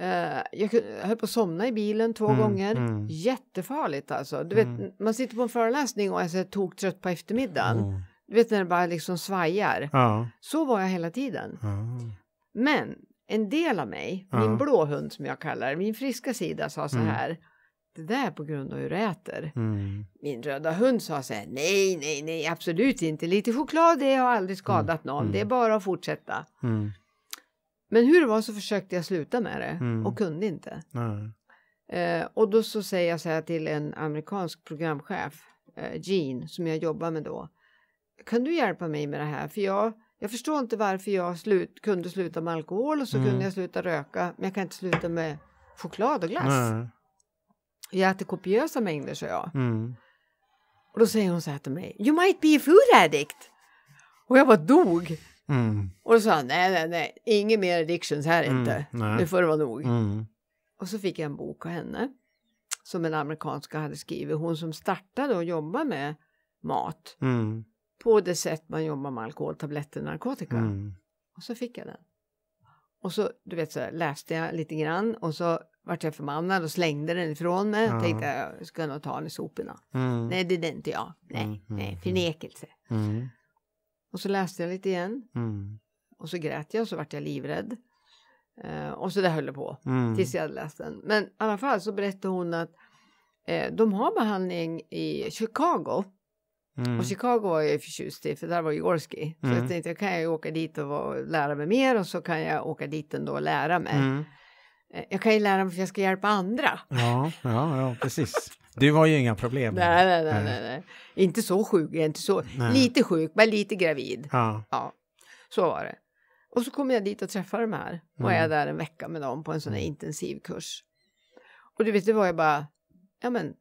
Uh, jag höll på att somna i bilen två mm, gånger. Mm. Jättefarligt alltså. Du vet, mm. man sitter på en föreläsning och är så toktrött på eftermiddagen. Mm. Du vet när det bara liksom svajar. Ja. Så var jag hela tiden. Ja. Men en del av mig, ja. min blå hund som jag kallar min friska sida sa så mm. här. Det där är på grund av hur du äter. Min röda hund sa så här. Nej, nej, nej, absolut inte. Lite choklad, det har aldrig skadat någon. Det är bara att fortsätta. Men hur det var så försökte jag sluta med det mm. och kunde inte. Eh, och då så säger jag så här till en amerikansk programchef, eh, Gene, som jag jobbar med då. Kan du hjälpa mig med det här? För jag, jag förstår inte varför jag slut, kunde sluta med alkohol och så mm. kunde jag sluta röka, men jag kan inte sluta med choklad och glass. Nej. Jag äter kopiösa mängder, så jag. Mm. Och då säger hon så här till mig, you might be a food addict. Och jag bara dog. Mm. Och då sa han, nej, nej, nej, inget mer addictions här mm, inte. Nej. Nu får det vara nog. Mm. Och så fick jag en bok av henne som en amerikanska hade skrivit. Hon som startade och jobbade med mat mm. på det sätt man jobbar med alkohol, tabletter, narkotika. Mm. Och så fick jag den. Och så, du vet, så här, läste jag lite grann och så vart jag förbannad och slängde den ifrån mig. Ja. Tänkte jag ska nog ta den i soporna. Mm. Nej, det är inte jag. Nej, nej, förnekelse. Och så läste jag lite igen. Mm. Och så grät jag och så vart jag livrädd. Eh, och så där höll det på mm. tills jag hade läst den. Men i alla fall så berättade hon att eh, de har behandling i Chicago. Mm. Och Chicago var jag förtjust i för där var Jigorski. Så mm. jag tänkte jag kan jag åka dit och lära mig mer och så kan jag åka dit ändå och lära mig. Mm. Eh, jag kan ju lära mig för jag ska hjälpa andra. Ja, ja, ja precis. Du har ju inga problem. Nej, nej, nej. nej, nej. Inte så sjuk, inte så. Nej. Lite sjuk, men lite gravid. Ja. ja. Så var det. Och så kom jag dit och träffade de här och mm. är där en vecka med dem på en sån här mm. intensivkurs. Och du vet, det var jag bara, ja men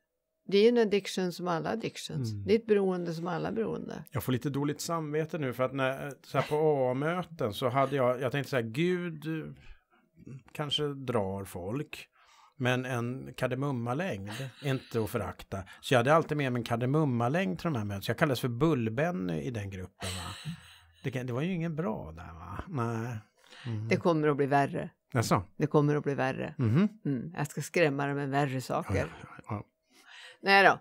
det är ju en addiction som alla addictions. Mm. Det är ett beroende som alla beroende. Jag får lite dåligt samvete nu för att när, så här på AA-möten så hade jag, jag tänkte så här, Gud kanske drar folk. Men en kardemummalängd är inte att förakta. Så jag hade alltid med mig en kardemummalängd till de här mötena. Så jag kallades för Bullbenny i den gruppen. Va? Det, det var ju ingen bra där va? Nej. Mm. Det kommer att bli värre. Jaså? Det kommer att bli värre. Mm. Mm. Jag ska skrämma dem med värre saker. Ja, ja, ja. Nej då.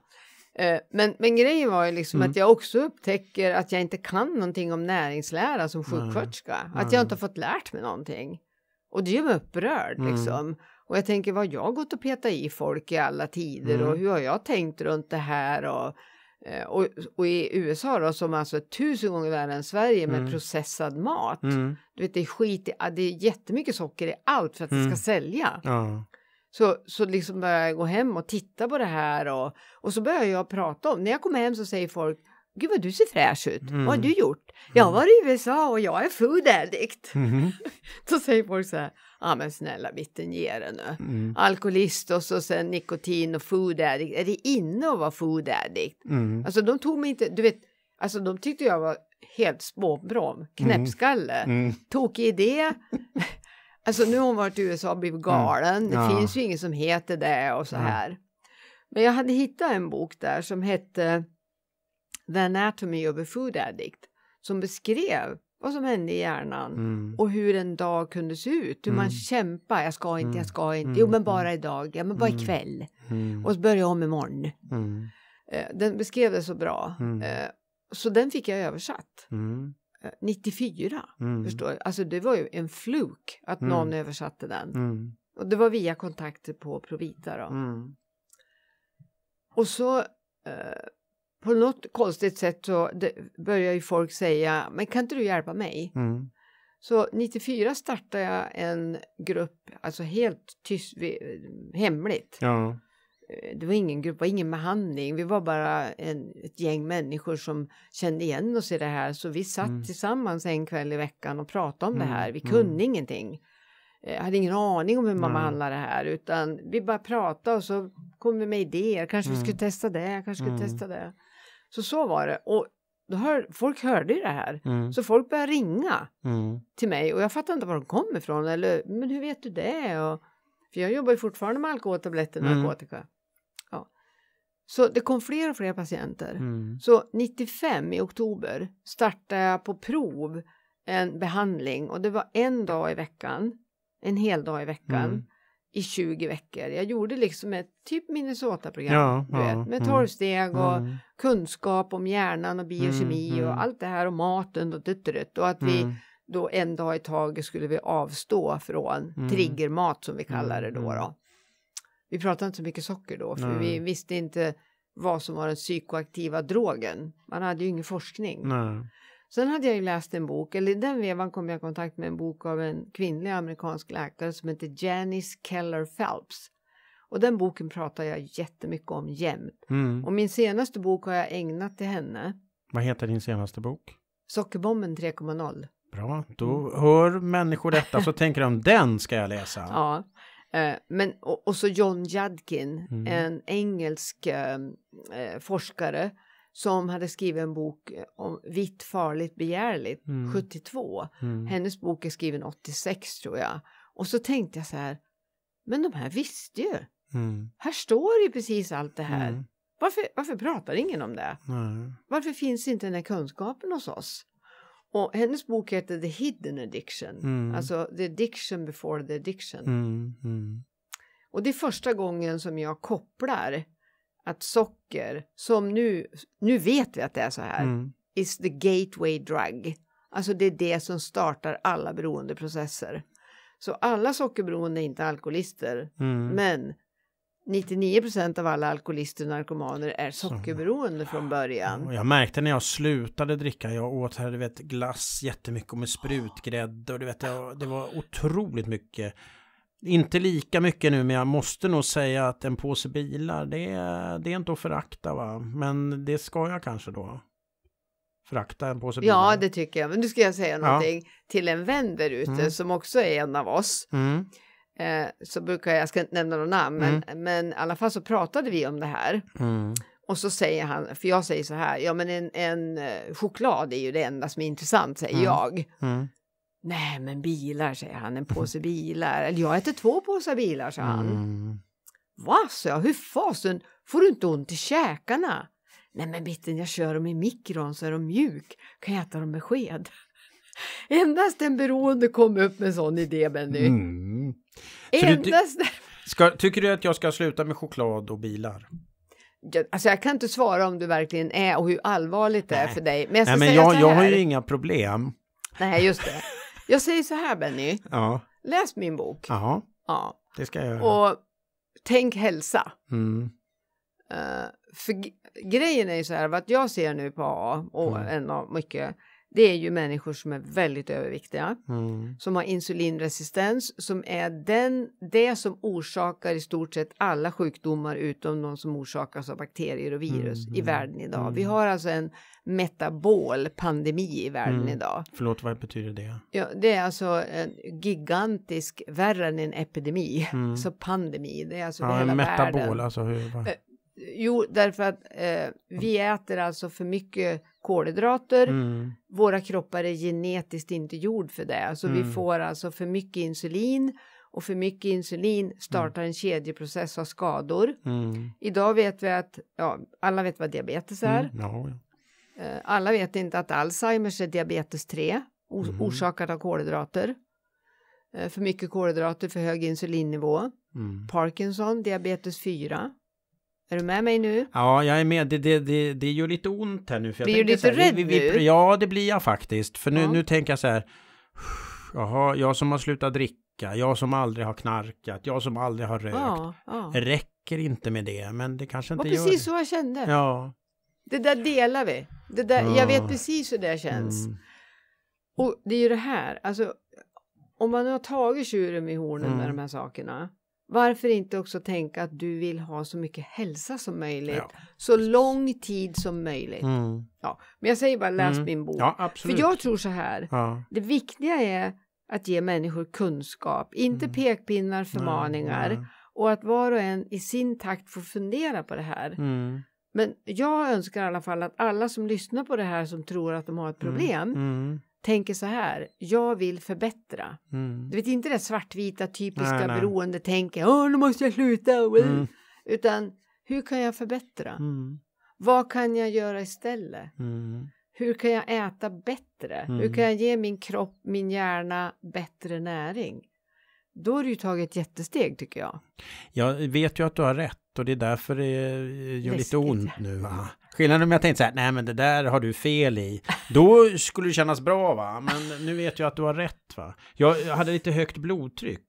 Eh, men, men grejen var ju liksom mm. att jag också upptäcker att jag inte kan någonting om näringslära som sjuksköterska. Mm. Att jag inte har fått lärt mig någonting. Och det gör mig upprörd mm. liksom. Och jag tänker vad jag gått och petat i folk i alla tider mm. och hur har jag tänkt runt det här och eh, och, och, i USA då som alltså är tusen gånger värre än Sverige med mm. processad mat. Mm. Du vet det är skit i, ah, det är jättemycket socker i allt för att mm. det ska mm. sälja. Ja. Så, så liksom börjar jag gå hem och titta på det här och, och så börjar jag prata om, när jag kommer hem så säger folk Gud vad du ser fräsch ut, vad har mm. du gjort? Mm. Jag var i USA och jag är food addict. Då säger folk så här ja men snälla bitten ge det nu. Mm. Alkoholist och så sen nikotin och food addict. Är det inne att vara food addict? Mm. Alltså de tog mig inte, du vet, alltså de tyckte jag var helt spåbrom, mm. knäppskalle, mm. tokig idé. alltså nu har hon varit i USA och blivit mm. galen, det ja. finns ju ingen som heter det och så här. Men jag hade hittat en bok där som hette The Anatomy of a Food Addict som beskrev vad som hände i hjärnan mm. och hur en dag kunde se ut. Hur mm. man kämpar, jag ska inte, jag ska inte, mm. jo men mm. bara idag, ja men bara mm. ikväll och så börjar jag om imorgon. Mm. Eh, den beskrev det så bra. Eh, så den fick jag översatt. 94, eh, förstår jag. Alltså det var ju en fluk att någon översatte den. Och det var via kontakter på Provita då. Och så eh, på något konstigt sätt så börjar ju folk säga, men kan inte du hjälpa mig? Mm. Så 94 startade jag en grupp, alltså helt tyst, hemligt. Ja. Eh, det var ingen grupp, var ingen behandling, vi var bara en, ett gäng människor som kände igen oss i det här. Så vi satt mm. tillsammans en kväll i veckan och pratade om mm. det här, vi mm. kunde ingenting. Jag eh, hade ingen aning om hur man mm. behandlar det här utan vi bara pratade och så kom vi med idéer, kanske vi skulle mm. testa det, kanske skulle mm. testa det. Så så var det. Och då hör, folk hörde ju det här. Mm. Så folk började ringa mm. till mig och jag fattade inte var de kom ifrån. Eller, men hur vet du det? Och, för jag jobbar ju fortfarande med alkoholtabletter och mm. narkotika. Ja. Så det kom fler och fler patienter. Mm. Så 95 i oktober startade jag på prov en behandling och det var en dag i veckan. En hel dag i veckan mm i 20 veckor. Jag gjorde liksom ett typ Minnesota-program ja, ja, med tolvsteg och mm. kunskap om hjärnan och biokemi mm, och mm. allt det här och maten och dutteret och att mm. vi då en dag i taget skulle vi avstå från mm. triggermat som vi mm, kallar det då. Mm. då. Vi pratade inte så mycket socker då för Nej. vi visste inte vad som var den psykoaktiva drogen. Man hade ju ingen forskning. Nej. Sen hade jag ju läst en bok, eller i den vevan kom jag i kontakt med en bok av en kvinnlig amerikansk läkare som heter Janice Keller Phelps. Och den boken pratar jag jättemycket om jämt. Mm. Och min senaste bok har jag ägnat till henne. Vad heter din senaste bok? Sockerbomben 3.0. Bra, då hör människor detta så tänker de den ska jag läsa. Ja, eh, men och, och så John Jadkin, mm. en engelsk eh, eh forskare som hade skrivit en bok eh, om vitt, farligt, begärligt, mm. 72. Mm. Hennes bok är skriven 86 tror jag. Och så tänkte jag så här, men de här visste ju. Mm. Här står ju precis allt det här. Mm. Varför, varför pratar ingen om det? Varför finns inte den här kunskapen hos oss? Och hennes bok heter The Hidden Addiction, mm. alltså The Addiction before the Addiction. Mm. Och det är första gången som jag kopplar att socker, som nu, nu vet vi att det är så här, mm. is the gateway drug. Alltså det är det som startar alla beroendeprocesser. Så alla sockerberoende är inte alkoholister, mm. men 99 av alla alkoholister och narkomaner är sockerberoende från början. Jag märkte när jag slutade dricka, jag åt här, du vet, glass jättemycket med sprutgrädde och du vet, det var otroligt mycket inte lika mycket nu men jag måste nog säga att en påse bilar det, det är inte att förakta va. Men det ska jag kanske då. Förakta en påse bilar. Ja det tycker jag. Men nu ska jag säga någonting ja. till en vän där ute mm. som också är en av oss. Mm. Eh, så brukar jag, jag ska inte nämna några namn men, mm. men i alla fall så pratade vi om det här. Mm. Och så säger han, för jag säger så här, ja men en, en eh, choklad är ju det enda som är intressant säger mm. jag. Mm. Nej, men bilar, säger han. En påse bilar. Eller jag äter två påsar bilar, sa han. Mm. Va, sa jag. Hur fasen får du inte ont i käkarna? Nej, men bitten, jag kör dem i mikron så är de mjuk. Kan jag äta dem med sked? Endast en beroende kom upp med en sån idé, Benny. Mm. Endast... Du, ska, tycker du att jag ska sluta med choklad och bilar? Jag, alltså jag kan inte svara om du verkligen är och hur allvarligt det Nej. är för dig. Men jag, Nej, men jag, jag har ju inga problem. Nej, just det. Jag säger så här Benny. Ja. Läs min bok. Ja. Ja. Det ska jag göra. Och tänk hälsa. Mm. Uh, för grejen är ju så här, att jag ser nu på A och mm. en av mycket, det är ju människor som är väldigt överviktiga, mm. som har insulinresistens, som är den, det som orsakar i stort sett alla sjukdomar utom de som orsakas av bakterier och virus mm. i världen idag. Mm, Vi mm. har alltså en metabol pandemi i världen mm. idag. Förlåt, vad betyder det? Ja, det är alltså en gigantisk, värre än en epidemi, mm. så pandemi, det är alltså ja, hela metabol, världen. Alltså hur, eh, Jo, därför att eh, vi äter alltså för mycket kolhydrater. Mm. Våra kroppar är genetiskt inte gjord för det. Alltså mm. vi får alltså för mycket insulin och för mycket insulin startar mm. en kedjeprocess av skador. Mm. Idag vet vi att, ja, alla vet vad diabetes mm. är. Ja, ja. Eh, alla vet inte att Alzheimers är diabetes 3, mm. orsakat av kolhydrater. Eh, för mycket kolhydrater, för hög insulinnivå. Parkinson, diabetes 4. Är du med mig nu? Ja, jag är med. Det, det, det, det gör lite ont här nu. För blir jag blir du lite här, rädd vi, vi, nu? Ja, det blir jag faktiskt. För nu, ja. nu tänker jag så här. Jaha, jag som har slutat dricka, jag som aldrig har knarkat, jag som aldrig har rökt. Ja, ja. Räcker inte med det, men det kanske inte gör det. var precis så jag kände. Ja. Det där delar vi. Det där, ja. Jag vet ah. precis hur det känns. Mm. Och det är ju det här, alltså om man nu har tagit tjuren i hornen mm. med de här sakerna varför inte också tänka att du vill ha så mycket hälsa som möjligt, ja. så lång tid som möjligt. Mm. Ja, men jag säger bara läs mm. min bok. Ja, För jag tror så här, ja. det viktiga är att ge människor kunskap, inte mm. pekpinnar, förmaningar mm. och att var och en i sin takt får fundera på det här. Mm. Men jag önskar i alla fall att alla som lyssnar på det här som tror att de har ett mm. problem mm tänker så här, jag vill förbättra. Mm. Du vet inte det svartvita typiska nej, beroendetänket, nu måste jag sluta, mm. utan hur kan jag förbättra? Mm. Vad kan jag göra istället? Mm. Hur kan jag äta bättre? Hur mm. kan jag ge min kropp, min hjärna bättre näring? Då har du ju tagit ett jättesteg tycker jag. Jag vet ju att du har rätt och det är därför det gör Läskigt. lite ont nu. Va? Skillnaden om jag tänkte så här, nej men det där har du fel i. Då skulle det kännas bra va, men nu vet jag att du har rätt va. Jag, hade lite högt blodtryck.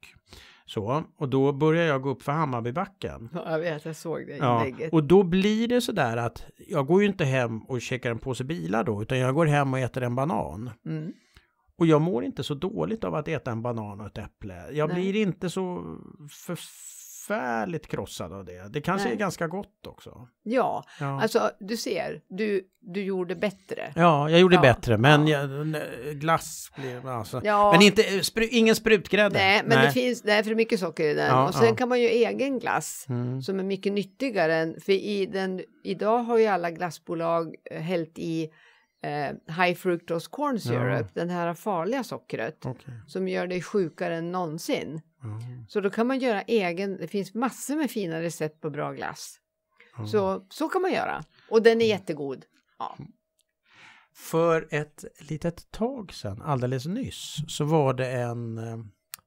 Så, och då börjar jag gå upp för Hammarbybacken. Ja, jag vet, jag såg det ja, inlägget. Och då blir det så där att jag går ju inte hem och käkar en påse bilar då, utan jag går hem och äter en banan. Mm. Och jag mår inte så dåligt av att äta en banan och ett äpple. Jag Nej. blir inte så för förfärligt krossad av det. Det kanske Nej. är ganska gott också. Ja, ja, alltså du ser, du, du gjorde bättre. Ja, jag gjorde ja. bättre, men ja. jag, glass blev alltså. Men inte, spru, ingen sprutgrädde. Nej, men Nej. det finns, det är för mycket socker i den. och sen kan man ju egen glass mm. som är mycket nyttigare än, för i den, idag har ju alla glassbolag eh, hällt i eh, High Fructose Corn Syrup, den här farliga sockret okay. som gör dig sjukare än någonsin. Så då kan man göra egen, det finns massor med fina recept på bra glass. Mm. Så, så kan man göra. Och den är mm. jättegod. Ja. Mm. För ett litet tag sedan, alldeles nyss, så var det en, eh,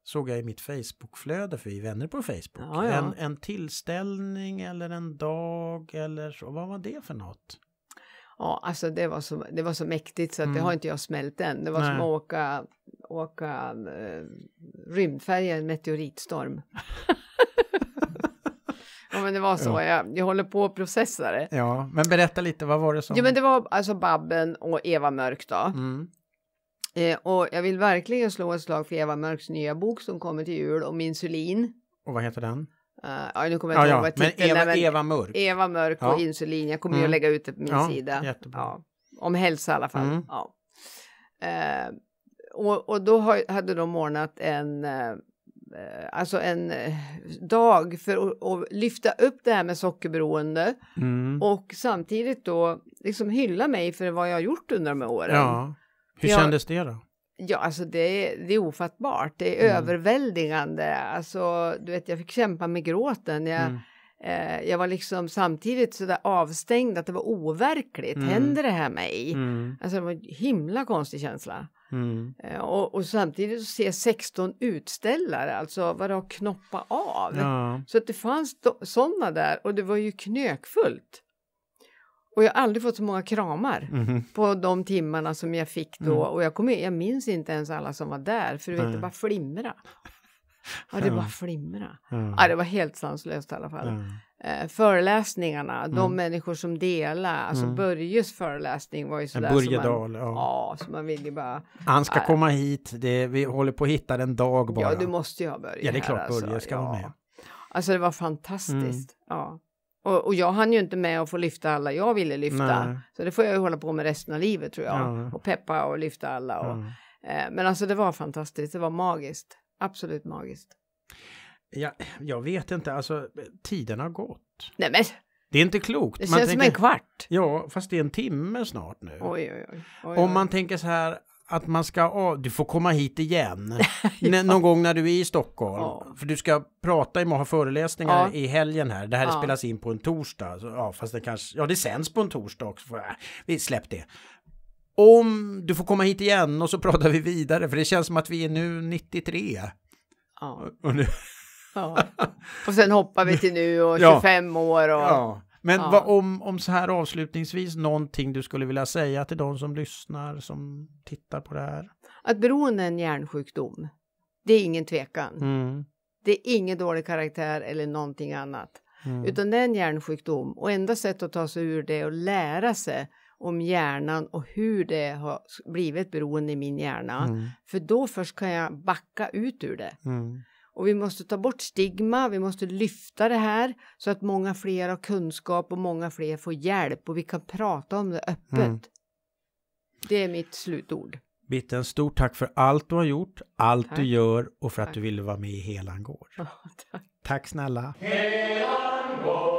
såg jag i mitt Facebookflöde, för vi är vänner på Facebook, ja, ja. En, en tillställning eller en dag eller så, vad var det för något? Ja, alltså det var så, det var så mäktigt så att mm. det har inte jag smält än. Det var Nej. som att åka, åka eh, rymdfärja i en meteoritstorm. Ja, men det var så. Ja. Jag, jag håller på och processar det. Ja, men berätta lite, vad var det som... Jo, men det var alltså Babben och Eva Mörk då. Mm. Eh, och jag vill verkligen slå ett slag för Eva Mörks nya bok som kommer till jul om insulin. Och vad heter den? Uh, ja, nu kommer jag inte ja, ihåg ja, titeln. Men Eva, men Eva Mörk. Eva Mörk och insulin. Jag kommer mm. att lägga ut det på min ja, sida. Jättebra. Ja. Om hälsa i alla fall. Mm. Ja. Uh, och, och, då hade de ordnat en uh, alltså en dag för att, att, lyfta upp det här med sockerberoende mm. och samtidigt då liksom hylla mig för vad jag har gjort under de här åren. Ja. Hur jag, kändes det då? Ja, alltså det är, det är ofattbart. Det är mm. överväldigande. Alltså, du vet, jag fick kämpa med gråten. Jag, mm. eh, jag var liksom samtidigt så där avstängd att det var overkligt. Mm. Händer det här mig? Mm. Alltså det var en himla konstig känsla. Mm. Eh, och, och, samtidigt så ser 16 utställare, alltså vad det har knoppa av. Ja. Så att det fanns sådana där och det var ju knökfullt. Och jag har aldrig fått så många kramar mm. på de timmarna som jag fick då. Mm. Och jag, kom, jag minns inte ens alla som var där, för du vet, det bara flimra. Ja, det bara flimra. Ja, det var helt sanslöst i alla fall. Eh, föreläsningarna, de mm. människor som delar, alltså mm. Börjes föreläsning var ju sådär Börje som man, Dahl, ja. ja, som man vill ju bara... Han ska äh, komma hit, det, vi håller på att hitta den dag bara. Ja, du måste ju ha Börje Ja, det är klart Börje alltså. ska ja. vara med. Alltså det var fantastiskt, mm. ja. Och, och, jag hann ju inte med att få lyfta alla jag ville lyfta. Nej. Så det får jag ju hålla på med resten av livet tror jag. Ja. Och peppa och lyfta alla. Och, ja. eh, men alltså det var fantastiskt, det var magiskt. Absolut magiskt. Ja, jag vet inte, alltså tiden har gått. Nej men! Det är inte klokt. Det man känns tänker, som en kvart. Ja, fast det är en timme snart nu. Oj, oj, oj. Om man tänker så här, att man ska, oh, du får komma hit igen ja. någon gång när du är i Stockholm. Ja. För du ska prata imorgon, ha föreläsningar ja. i helgen här. Det här spelas in på en torsdag. Så, ja, fast det kanske, ja det sänds på en torsdag också. vi släpp det. Om du får komma hit igen och så pratar vi vidare för det känns som att vi är nu 93. Och, och nu. Ja. Och sen hoppar vi till nu och 25 år och... Ja. Men ja. vad, om, om så här avslutningsvis någonting du skulle vilja säga till de som lyssnar, som tittar på det här? Att beroende är en hjärnsjukdom. Det är ingen tvekan. Mm. Det är ingen dålig karaktär eller någonting annat. Mm. Utan det är en hjärnsjukdom och enda sättet att ta sig ur det är att lära sig om hjärnan och hur det har blivit beroende i min hjärna. Mm. För då först kan jag backa ut ur det. Mm. Och vi måste ta bort stigma, vi måste lyfta det här så att många fler har kunskap och många fler får hjälp och vi kan prata om det öppet. Mm. Det är mitt slutord. Bitten, stort tack för allt du har gjort, allt tack. du gör och för tack. att du ville vara med i Helan gård. tack. tack snälla. Helan går.